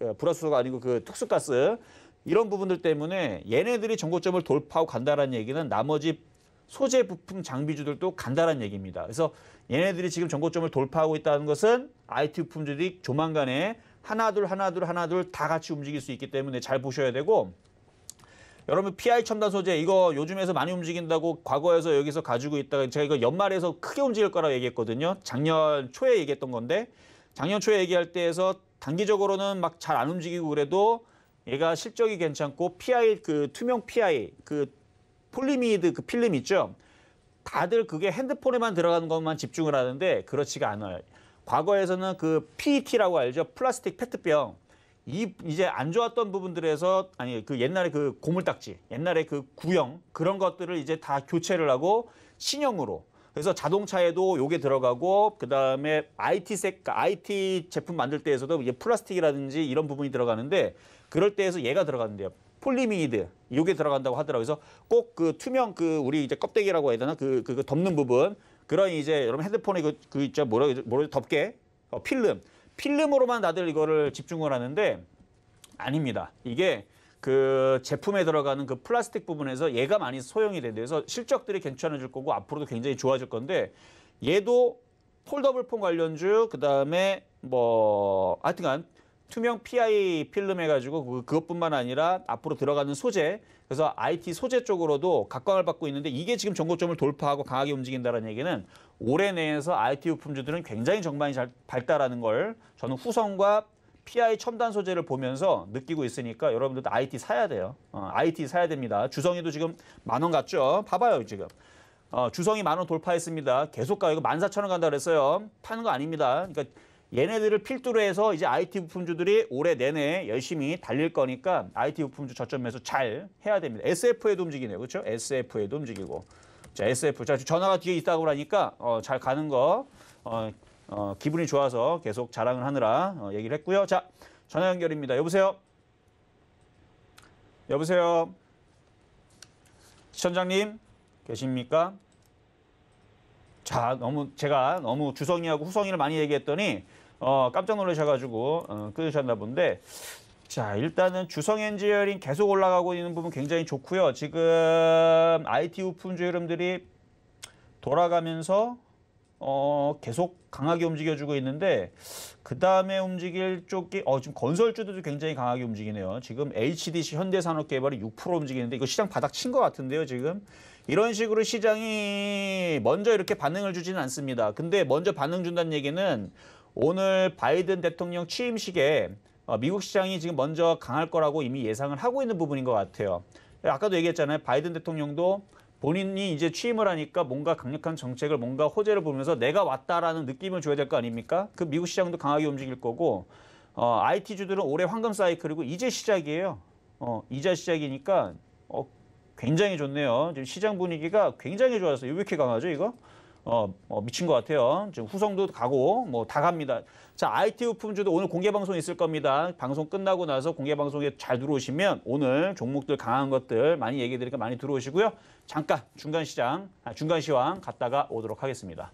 어, 불화수소가 아니고 그 특수가스 이런 부분들 때문에 얘네들이 전고점을 돌파하고 간다라는 얘기는 나머지 소재 부품 장비주들도 간다는 얘기입니다. 그래서 얘네들이 지금 전고점을 돌파하고 있다는 것은 IT 부품주들이 조만간에 하나둘 하나둘 하나둘 다 같이 움직일 수 있기 때문에 잘 보셔야 되고 여러분 PI 첨단 소재 이거 요즘에서 많이 움직인다고 과거에서 여기서 가지고 있다가 제가 이거 연말에서 크게 움직일 거라고 얘기했거든요. 작년 초에 얘기했던 건데 작년 초에 얘기할 때에서 단기적으로는 막 잘 안 움직이고 그래도 얘가 실적이 괜찮고 PI 그 투명 PI 그 폴리미드 그 필름 있죠. 다들 그게 핸드폰에만 들어가는 것만 집중을 하는데 그렇지가 않아요. 과거에서는 그 PET라고 알죠. 플라스틱 페트병. 이 이제 안 좋았던 부분들에서 아니 그 옛날에 그 고물딱지, 옛날에 그 구형 그런 것들을 이제 다 교체를 하고 신형으로 그래서 자동차에도 요게 들어가고 그다음에 IT 색 IT 그러니까 제품 만들 때에서도 이제 플라스틱이라든지 이런 부분이 들어가는데 그럴 때에서 얘가 들어가는데요. 폴리미이드 요게 들어간다고 하더라고요. 그래서 꼭 그 투명 그 우리 이제 껍데기라고 해야 되나 그, 그, 거 그 덮는 부분 그런 이제 여러분 핸드폰에 그, 그 있죠 뭐라 뭐라 덮개 어, 필름 필름으로만 다들 이거를 집중을 하는데 아닙니다. 이게 그 제품에 들어가는 그 플라스틱 부분에서 얘가 많이 소용이 돼서 실적들이 괜찮아질 거고 앞으로도 굉장히 좋아질 건데 얘도 폴더블폰 관련주 그다음에 뭐 하여튼간 투명 PI 필름 해가지고 그, 그것뿐만 아니라 앞으로 들어가는 소재 그래서 IT 소재 쪽으로도 각광을 받고 있는데 이게 지금 전고점을 돌파하고 강하게 움직인다는 얘기는 올해 내에서 IT 부품주들은 굉장히 전반이 잘 밝다라는 걸 저는 후성과 PI 첨단 소재를 보면서 느끼고 있으니까 여러분들도 IT 사야 돼요. 어, IT 사야 됩니다. 주성이도 지금 만원 갔죠? 봐봐요 지금. 어, 주성이 만원 돌파했습니다. 계속 가요. 이거 만 사천 원 간다 그랬어요. 파는 거 아닙니다. 그러니까 얘네들을 필두로 해서 이제 IT 부품주들이 올해 내내 열심히 달릴 거니까 IT 부품주 저점에서 잘 해야 됩니다. SF에도 움직이네요. 그렇죠? SF에도 움직이고. 자, SF. 자, 전화가 뒤에 있다고 하니까 그러니까, 어, 잘 가는 거 어, 어, 기분이 좋아서 계속 자랑을 하느라 어, 얘기를 했고요. 자, 전화 연결입니다. 여보세요? 여보세요? 시청장님 계십니까? 자, 너무 제가 너무 주성이하고 후성이를 많이 얘기했더니 어, 깜짝 놀라셔가지고 어, 으셨나 본데 자 일단은 주성 엔지니어링 계속 올라가고 있는 부분 굉장히 좋고요. 지금 IT 우품주 흐름들이 돌아가면서 어, 계속 강하게 움직여주고 있는데 그 다음에 움직일 쪽이 어, 지금 건설주들도 굉장히 강하게 움직이네요. 지금 HDC 현대산업개발이 6% 움직이는데 이거 시장 바닥 친 것 같은데요. 지금 이런 식으로 시장이 먼저 이렇게 반응을 주지는 않습니다. 근데 먼저 반응 준다는 얘기는 오늘 바이든 대통령 취임식에 어, 미국 시장이 지금 먼저 강할 거라고 이미 예상을 하고 있는 부분인 것 같아요. 아까도 얘기했잖아요. 바이든 대통령도 본인이 이제 취임을 하니까 뭔가 강력한 정책을 뭔가 호재를 보면서 내가 왔다라는 느낌을 줘야 될 거 아닙니까? 그 미국 시장도 강하게 움직일 거고 어, IT 주들은 올해 황금 사이클이고 이제 시작이에요. 어, 이자 시작이니까 어, 굉장히 좋네요. 지금 시장 분위기가 굉장히 좋아서 왜 이렇게 강하죠 이거? 어, 어, 미친 것 같아요. 지금 후성도 가고 뭐 다 갑니다. 자, IT 우품주도 오늘 공개 방송 있을 겁니다. 방송 끝나고 나서 공개 방송에 잘 들어오시면 오늘 종목들 강한 것들 많이 얘기 드리니까 많이 들어오시고요. 잠깐 중간 시장, 아, 중간 시황 갔다가 오도록 하겠습니다.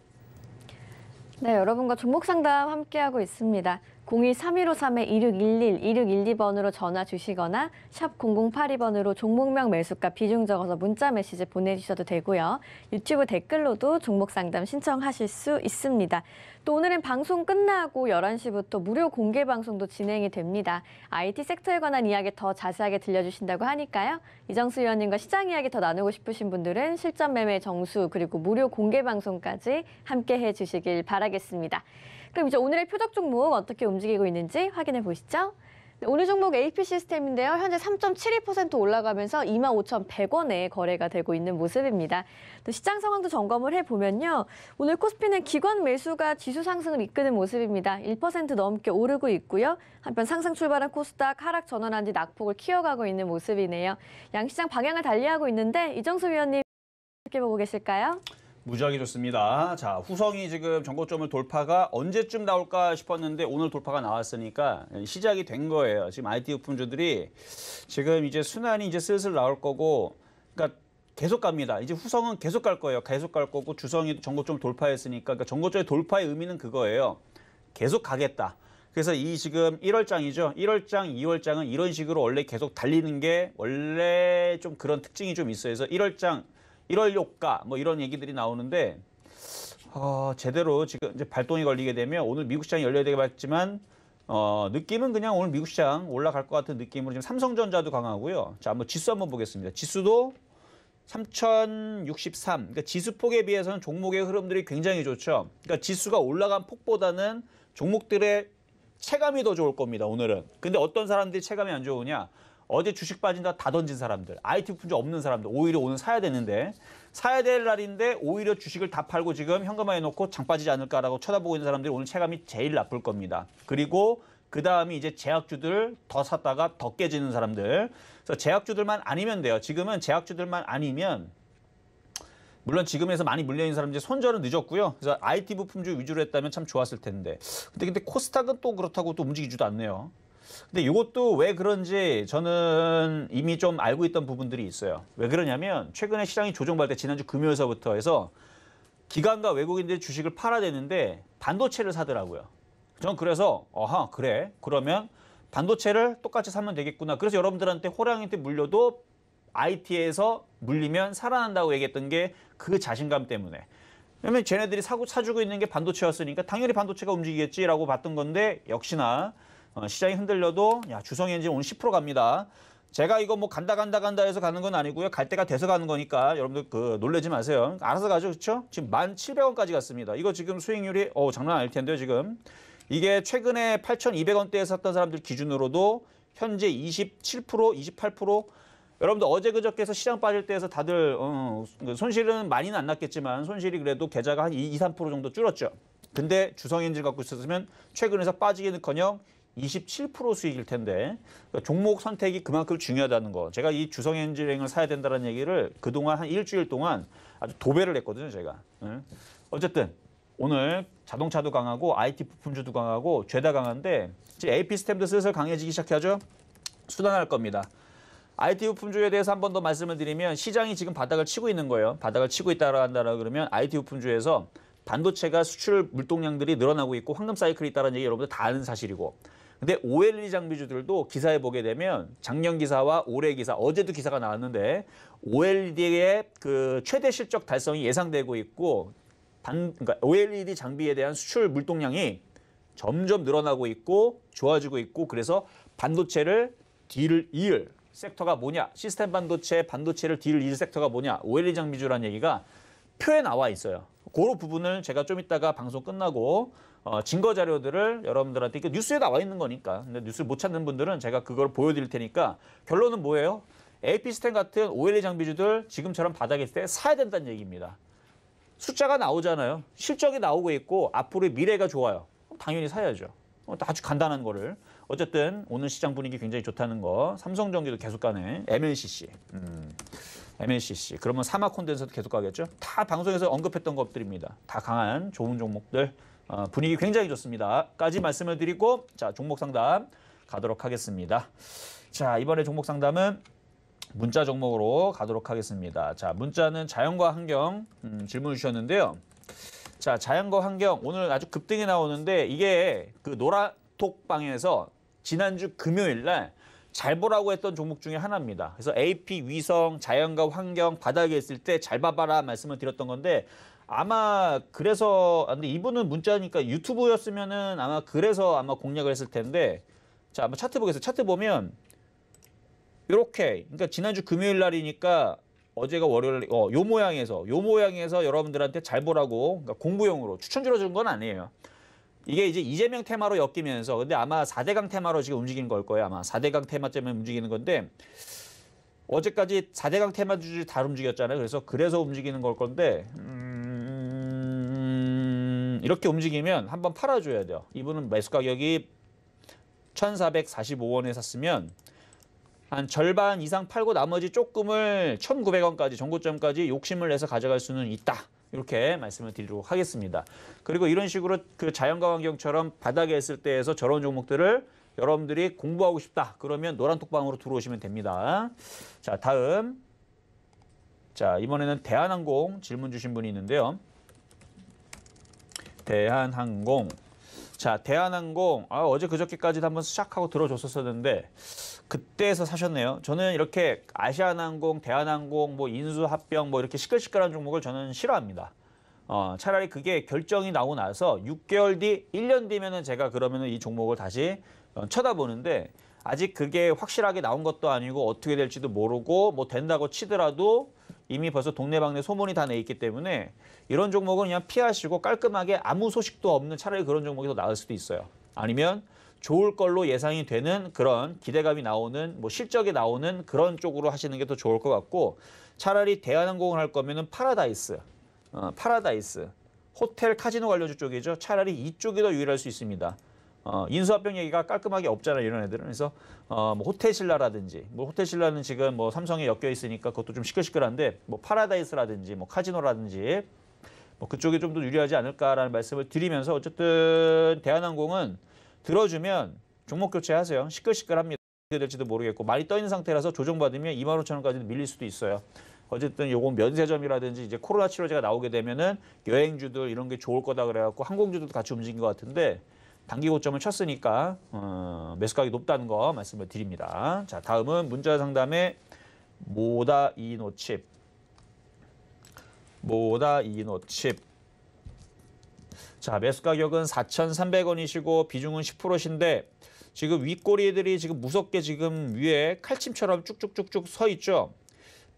네, 여러분과 종목 상담 함께하고 있습니다. 02-3153-2611-2612번으로 전화 주시거나 샵 0082번으로 종목명 매수가 비중 적어서 문자 메시지 보내주셔도 되고요. 유튜브 댓글로도 종목 상담 신청하실 수 있습니다. 또 오늘은 방송 끝나고 11시부터 무료 공개 방송도 진행이 됩니다. IT 섹터에 관한 이야기 더 자세하게 들려주신다고 하니까요. 이정수 위원님과 시장 이야기 더 나누고 싶으신 분들은 실전 매매 정수 그리고 무료 공개 방송까지 함께 해주시길 바라겠습니다. 그럼 이제 오늘의 표적 종목 어떻게 움직이고 있는지 확인해 보시죠. 네, 오늘 종목 AP 시스템인데요. 현재 3.72% 올라가면서 25,100원에 거래가 되고 있는 모습입니다. 또 시장 상황도 점검을 해보면요. 오늘 코스피는 기관 매수가 지수 상승을 이끄는 모습입니다. 1% 넘게 오르고 있고요. 한편 상승 출발한 코스닥 하락 전환한 뒤 낙폭을 키워가고 있는 모습이네요. 양시장 방향을 달리하고 있는데 이정수 위원님 어떻게 보고 계실까요? 무지하게 좋습니다. 자, 후성이 지금 전고점을 돌파가 언제쯤 나올까 싶었는데 오늘 돌파가 나왔으니까 시작이 된 거예요. 지금 IT 부품주들이 지금 이제 순환이 이제 슬슬 나올 거고 그러니까 계속 갑니다. 이제 후성은 계속 갈 거예요. 계속 갈 거고 주성이 전고점 돌파했으니까 그러니까 전고점의 돌파의 의미는 그거예요. 계속 가겠다. 그래서 이 지금 1월장이죠. 1월장, 2월장은 이런 식으로 원래 계속 달리는 게 원래 좀 그런 특징이 좀 있어요. 그래서 1월장 1월 효과 뭐 이런 얘기들이 나오는데 어, 제대로 지금 이제 발동이 걸리게 되면 오늘 미국 시장이 열려야 되겠지만 어, 느낌은 그냥 오늘 미국 시장 올라갈 것 같은 느낌으로 지금 삼성전자도 강하고요. 자, 한번 지수 한번 보겠습니다. 지수도 3063. 그러니까 지수폭에 비해서는 종목의 흐름들이 굉장히 좋죠. 그러니까 지수가 올라간 폭보다는 종목들의 체감이 더 좋을 겁니다. 오늘은. 근데 어떤 사람들이 체감이 안 좋으냐? 어제 주식 빠진다 다 던진 사람들, IT 품절 없는 사람들 오히려 오늘 사야 되는데 사야 될 날인데 오히려 주식을 다 팔고 지금 현금화해 놓고 장 빠지지 않을까라고 쳐다보고 있는 사람들이 오늘 체감이 제일 나쁠 겁니다. 그리고 그 다음이 이제 제약주들 더 샀다가 더 깨지는 사람들. 그래서 제약주들만 아니면 돼요. 지금은 제약주들만 아니면 물론 지금에서 많이 물려있는 사람들 손절은 늦었고요. 그래서 IT 부품주 위주로 했다면 참 좋았을 텐데. 근데 근데 코스닥은 또 그렇다고 또 움직이지도 않네요. 근데 이것도 왜 그런지 저는 이미 좀 알고 있던 부분들이 있어요. 왜 그러냐면 최근에 시장이 조정받을 때 지난주 금요일서부터 해서 기관과 외국인들이 주식을 팔아야되는데 반도체를 사더라고요. 전 그래서 어하 그래 그러면 반도체를 똑같이 사면 되겠구나. 그래서 여러분들한테 호랑이한테 물려도 IT에서 물리면 살아난다고 얘기했던 게 그 자신감 때문에. 왜냐면 쟤네들이 사고 사주고 있는 게 반도체였으니까 당연히 반도체가 움직이겠지라고 봤던 건데 역시나 어, 시장이 흔들려도 야주성 엔진 오늘 10% 갑니다. 제가 이거 뭐 간다 간다 간다 해서 가는 건 아니고요. 갈 때가 돼서 가는 거니까 여러분들 그 놀래지 마세요. 알아서 가죠. 그렇죠? 지금 1,700원까지 갔습니다. 이거 지금 수익률이 어 장난 아닐 텐데요, 지금. 이게 최근에 8,200원대에 샀던 사람들 기준으로도 현재 27%, 28% 여러분들 어제 그저께서 시장 빠질 때에서 다들 어, 그 손실은 많이는 안 났겠지만 손실이 그래도 계좌가 한 2, 3% 정도 줄었죠. 근데 주성엔진 갖고 있었으면 최근에서 빠지기는커녕 27% 수익일 텐데 그러니까 종목 선택이 그만큼 중요하다는 거. 제가 이 주성 엔진행을 사야 된다는 얘기를 그동안 한 일주일 동안 아주 도배를 했거든요, 제가. 어쨌든 오늘 자동차도 강하고 IT 부품주도 강하고 죄다 강한데 지금 AP 스템도 슬슬 강해지기 시작하죠. 수단할 겁니다. IT 부품주에 대해서 한 번 더 말씀을 드리면 시장이 지금 바닥을 치고 있는 거예요. 바닥을 치고 있다고 한다라 그러면 IT 부품주에서 반도체가 수출 물동량들이 늘어나고 있고 황금 사이클이 있다는 얘기 여러분들 다 아는 사실이고 근데 OLED 장비주들도 기사에 보게 되면 작년 기사와 올해 기사, 어제도 기사가 나왔는데 OLED의 그 최대 실적 달성이 예상되고 있고 단, 그러니까 OLED 장비에 대한 수출 물동량이 점점 늘어나고 있고 좋아지고 있고 그래서 반도체를 뒤를 이을 섹터가 뭐냐 시스템 반도체 반도체를 뒤를 이을 섹터가 뭐냐 OLED 장비주라는 얘기가 표에 나와 있어요. 그 부분을 제가 좀 이따가 방송 끝나고 어, 증거 자료들을 여러분들한테 이게 뉴스에 나와 있는 거니까. 근데 뉴스를 못 찾는 분들은 제가 그걸 보여드릴 테니까 결론은 뭐예요? 에 p 시스템 같은 OLA 장비주들 지금처럼 바닥에 있을 때 사야 된다는 얘기입니다. 숫자가 나오잖아요. 실적이 나오고 있고 앞으로의 미래가 좋아요. 당연히 사야죠. 어, 아주 간단한 거를. 어쨌든 오늘 시장 분위기 굉장히 좋다는 거. 삼성전기도 계속 가네. MLCC. 음. MLCC. 그러면 사마 콘덴서도 계속 가겠죠? 다 방송에서 언급했던 것들입니다. 다 강한 좋은 종목들. 어, 분위기 굉장히 좋습니다. 까지 말씀을 드리고 자 종목 상담 가도록 하겠습니다. 자 이번에 종목 상담은 문자 종목으로 가도록 하겠습니다. 자 문자는 자연과 환경 음, 질문 주셨는데요. 자 자연과 환경 오늘 아주 급등이 나오는데 이게 그 노란톡방에서 지난주 금요일 날 잘 보라고 했던 종목 중에 하나입니다. 그래서 AP 위성 자연과 환경 바닥에 있을 때 잘 봐봐라 말씀을 드렸던 건데 아마 그래서 아, 근데 이분은 문자니까 유튜브였으면은 아마 그래서 아마 공략을 했을 텐데 자 한번 차트 보겠습니다. 차트 보면 이렇게 그러니까 지난주 금요일 날이니까 어제가 월요일 어, 요 모양에서 요 모양에서 여러분들한테 잘 보라고 그러니까 공부용으로 추천주로 준건 아니에요. 이게 이제 이재명 테마로 엮이면서 근데 아마 4대강 테마로 지금 움직이는 걸 거예요. 아마 4대강 테마 때문에 움직이는 건데 어제까지 4대강 테마주를 다 움직였잖아요. 그래서 그래서 움직이는 걸 건데 음, 이렇게 움직이면 한번 팔아줘야 돼요. 이분은 매수 가격이 1,445원에 샀으면 한 절반 이상 팔고 나머지 조금을 1,900원까지 정고점까지 욕심을 내서 가져갈 수는 있다. 이렇게 말씀을 드리도록 하겠습니다. 그리고 이런 식으로 그 자연과 환경처럼 바닥에 있을 때에서 저런 종목들을 여러분들이 공부하고 싶다. 그러면 노란톡방으로 들어오시면 됩니다. 자, 다음. 자, 이번에는 대한항공 질문 주신 분이 있는데요. 대한항공. 자, 대한항공. 아, 어제 그저께까지도 한번 시작하고 들어줬었었는데 그때에서 사셨네요. 저는 이렇게 아시아나항공, 대한항공, 뭐 인수합병 뭐 이렇게 시끌시끌한 종목을 저는 싫어합니다. 어, 차라리 그게 결정이 나고 나서 6개월 뒤, 1년 뒤면은 제가 그러면은 이 종목을 다시 어, 쳐다보는데 아직 그게 확실하게 나온 것도 아니고 어떻게 될지도 모르고 뭐 된다고 치더라도 이미 벌써 동네방네 소문이 다내 있기 때문에 이런 종목은 그냥 피하시고 깔끔하게 아무 소식도 없는 차라리 그런 종목이 더 나을 수도 있어요. 아니면 좋을 걸로 예상이 되는 그런 기대감이 나오는 뭐 실적이 나오는 그런 쪽으로 하시는 게 더 좋을 것 같고 차라리 대한항공을 할 거면은 파라다이스, 어, 파라다이스, 호텔 카지노 관련주 쪽이죠. 차라리 이쪽이 더 유일할 수 있습니다. 어, 인수합병 얘기가 깔끔하게 없잖아요. 이런 애들은. 그래서 어, 뭐 호텔신라라든지 뭐 호텔신라는 지금 뭐 삼성에 엮여 있으니까 그것도 좀 시끌시끌한데 뭐 파라다이스라든지 뭐 카지노라든지 뭐 그쪽이 좀 더 유리하지 않을까라는 말씀을 드리면서 어쨌든 대한항공은 들어주면 종목 교체하세요. 시끌시끌합니다. 어떻게 될지도 모르겠고 많이 떠 있는 상태라서 조정받으면 2만 5천 원까지도 밀릴 수도 있어요. 어쨌든 요건 면세점이라든지 이제 코로나 치료제가 나오게 되면은 여행주들 이런 게 좋을 거다 그래갖고 항공주들도 같이 움직인 것 같은데 단기 고점을 쳤으니까 어, 매수가격이 높다는 거 말씀을 드립니다. 자, 다음은 문자 상담의 모다 이노칩. 모다 이노칩. 자, 매수가격은 4,300원이시고 비중은 10%신데 지금 윗꼬리들이 지금 무섭게 지금 위에 칼침처럼 쭉쭉쭉쭉 서 있죠.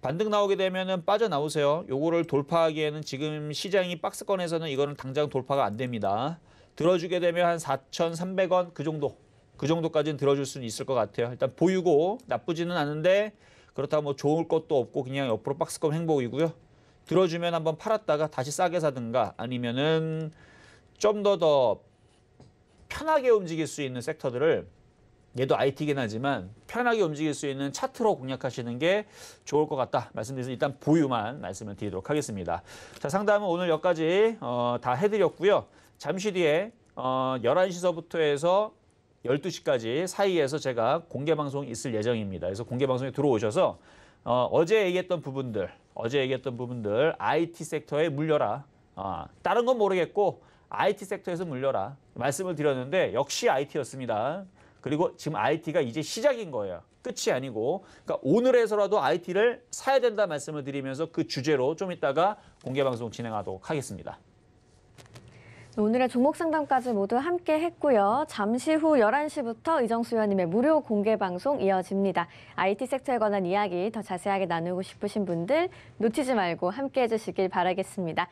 반등 나오게 되면은 빠져나오세요. 요거를 돌파하기에는 지금 시장이 박스권에서는 이거는 당장 돌파가 안 됩니다. 들어주게 되면 한 4,300원 그 정도 그 정도까지는 들어줄 수는 있을 것 같아요. 일단 보유고 나쁘지는 않은데 그렇다고 뭐 좋을 것도 없고 그냥 옆으로 박스권 행복이고요. 들어주면 한번 팔았다가 다시 싸게 사든가 아니면은 좀 더더 더 편하게 움직일 수 있는 섹터들을 얘도 IT긴 하지만 편하게 움직일 수 있는 차트로 공략하시는 게 좋을 것 같다. 말씀드려서 일단 보유만 말씀을 드리도록 하겠습니다. 자 상담은 오늘 여기까지 어, 다 해드렸고요. 잠시 뒤에 어, 11시서부터 해서 12시까지 사이에서 제가 공개 방송이 있을 예정입니다. 그래서 공개 방송에 들어오셔서 어, 어제 얘기했던 부분들, 어제 얘기했던 부분들 IT 섹터에 물려라. 아, 다른 건 모르겠고 IT 섹터에서 물려라. 말씀을 드렸는데 역시 IT였습니다. 그리고 지금 IT가 이제 시작인 거예요. 끝이 아니고 그러니까 오늘에서라도 IT를 사야 된다 말씀을 드리면서 그 주제로 좀 이따가 공개 방송 진행하도록 하겠습니다. 오늘의 종목 상담까지 모두 함께 했고요. 잠시 후 11시부터 이정수 의원님의 무료 공개 방송 이어집니다. IT 섹터에 관한 이야기 더 자세하게 나누고 싶으신 분들 놓치지 말고 함께 해주시길 바라겠습니다.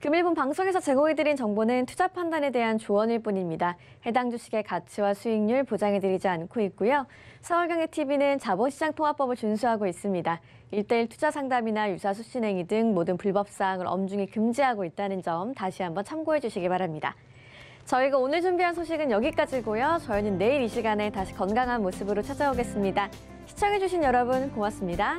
금일본 방송에서 제공해드린 정보는 투자 판단에 대한 조언일 뿐입니다. 해당 주식의 가치와 수익률 보장해드리지 않고 있고요. 서울경제TV는 자본시장 통화법을 준수하고 있습니다. 일대일 투자 상담이나 유사 수신행위 등 모든 불법사항을 엄중히 금지하고 있다는 점 다시 한번 참고해 주시기 바랍니다. 저희가 오늘 준비한 소식은 여기까지고요. 저희는 내일 이 시간에 다시 건강한 모습으로 찾아오겠습니다. 시청해주신 여러분 고맙습니다.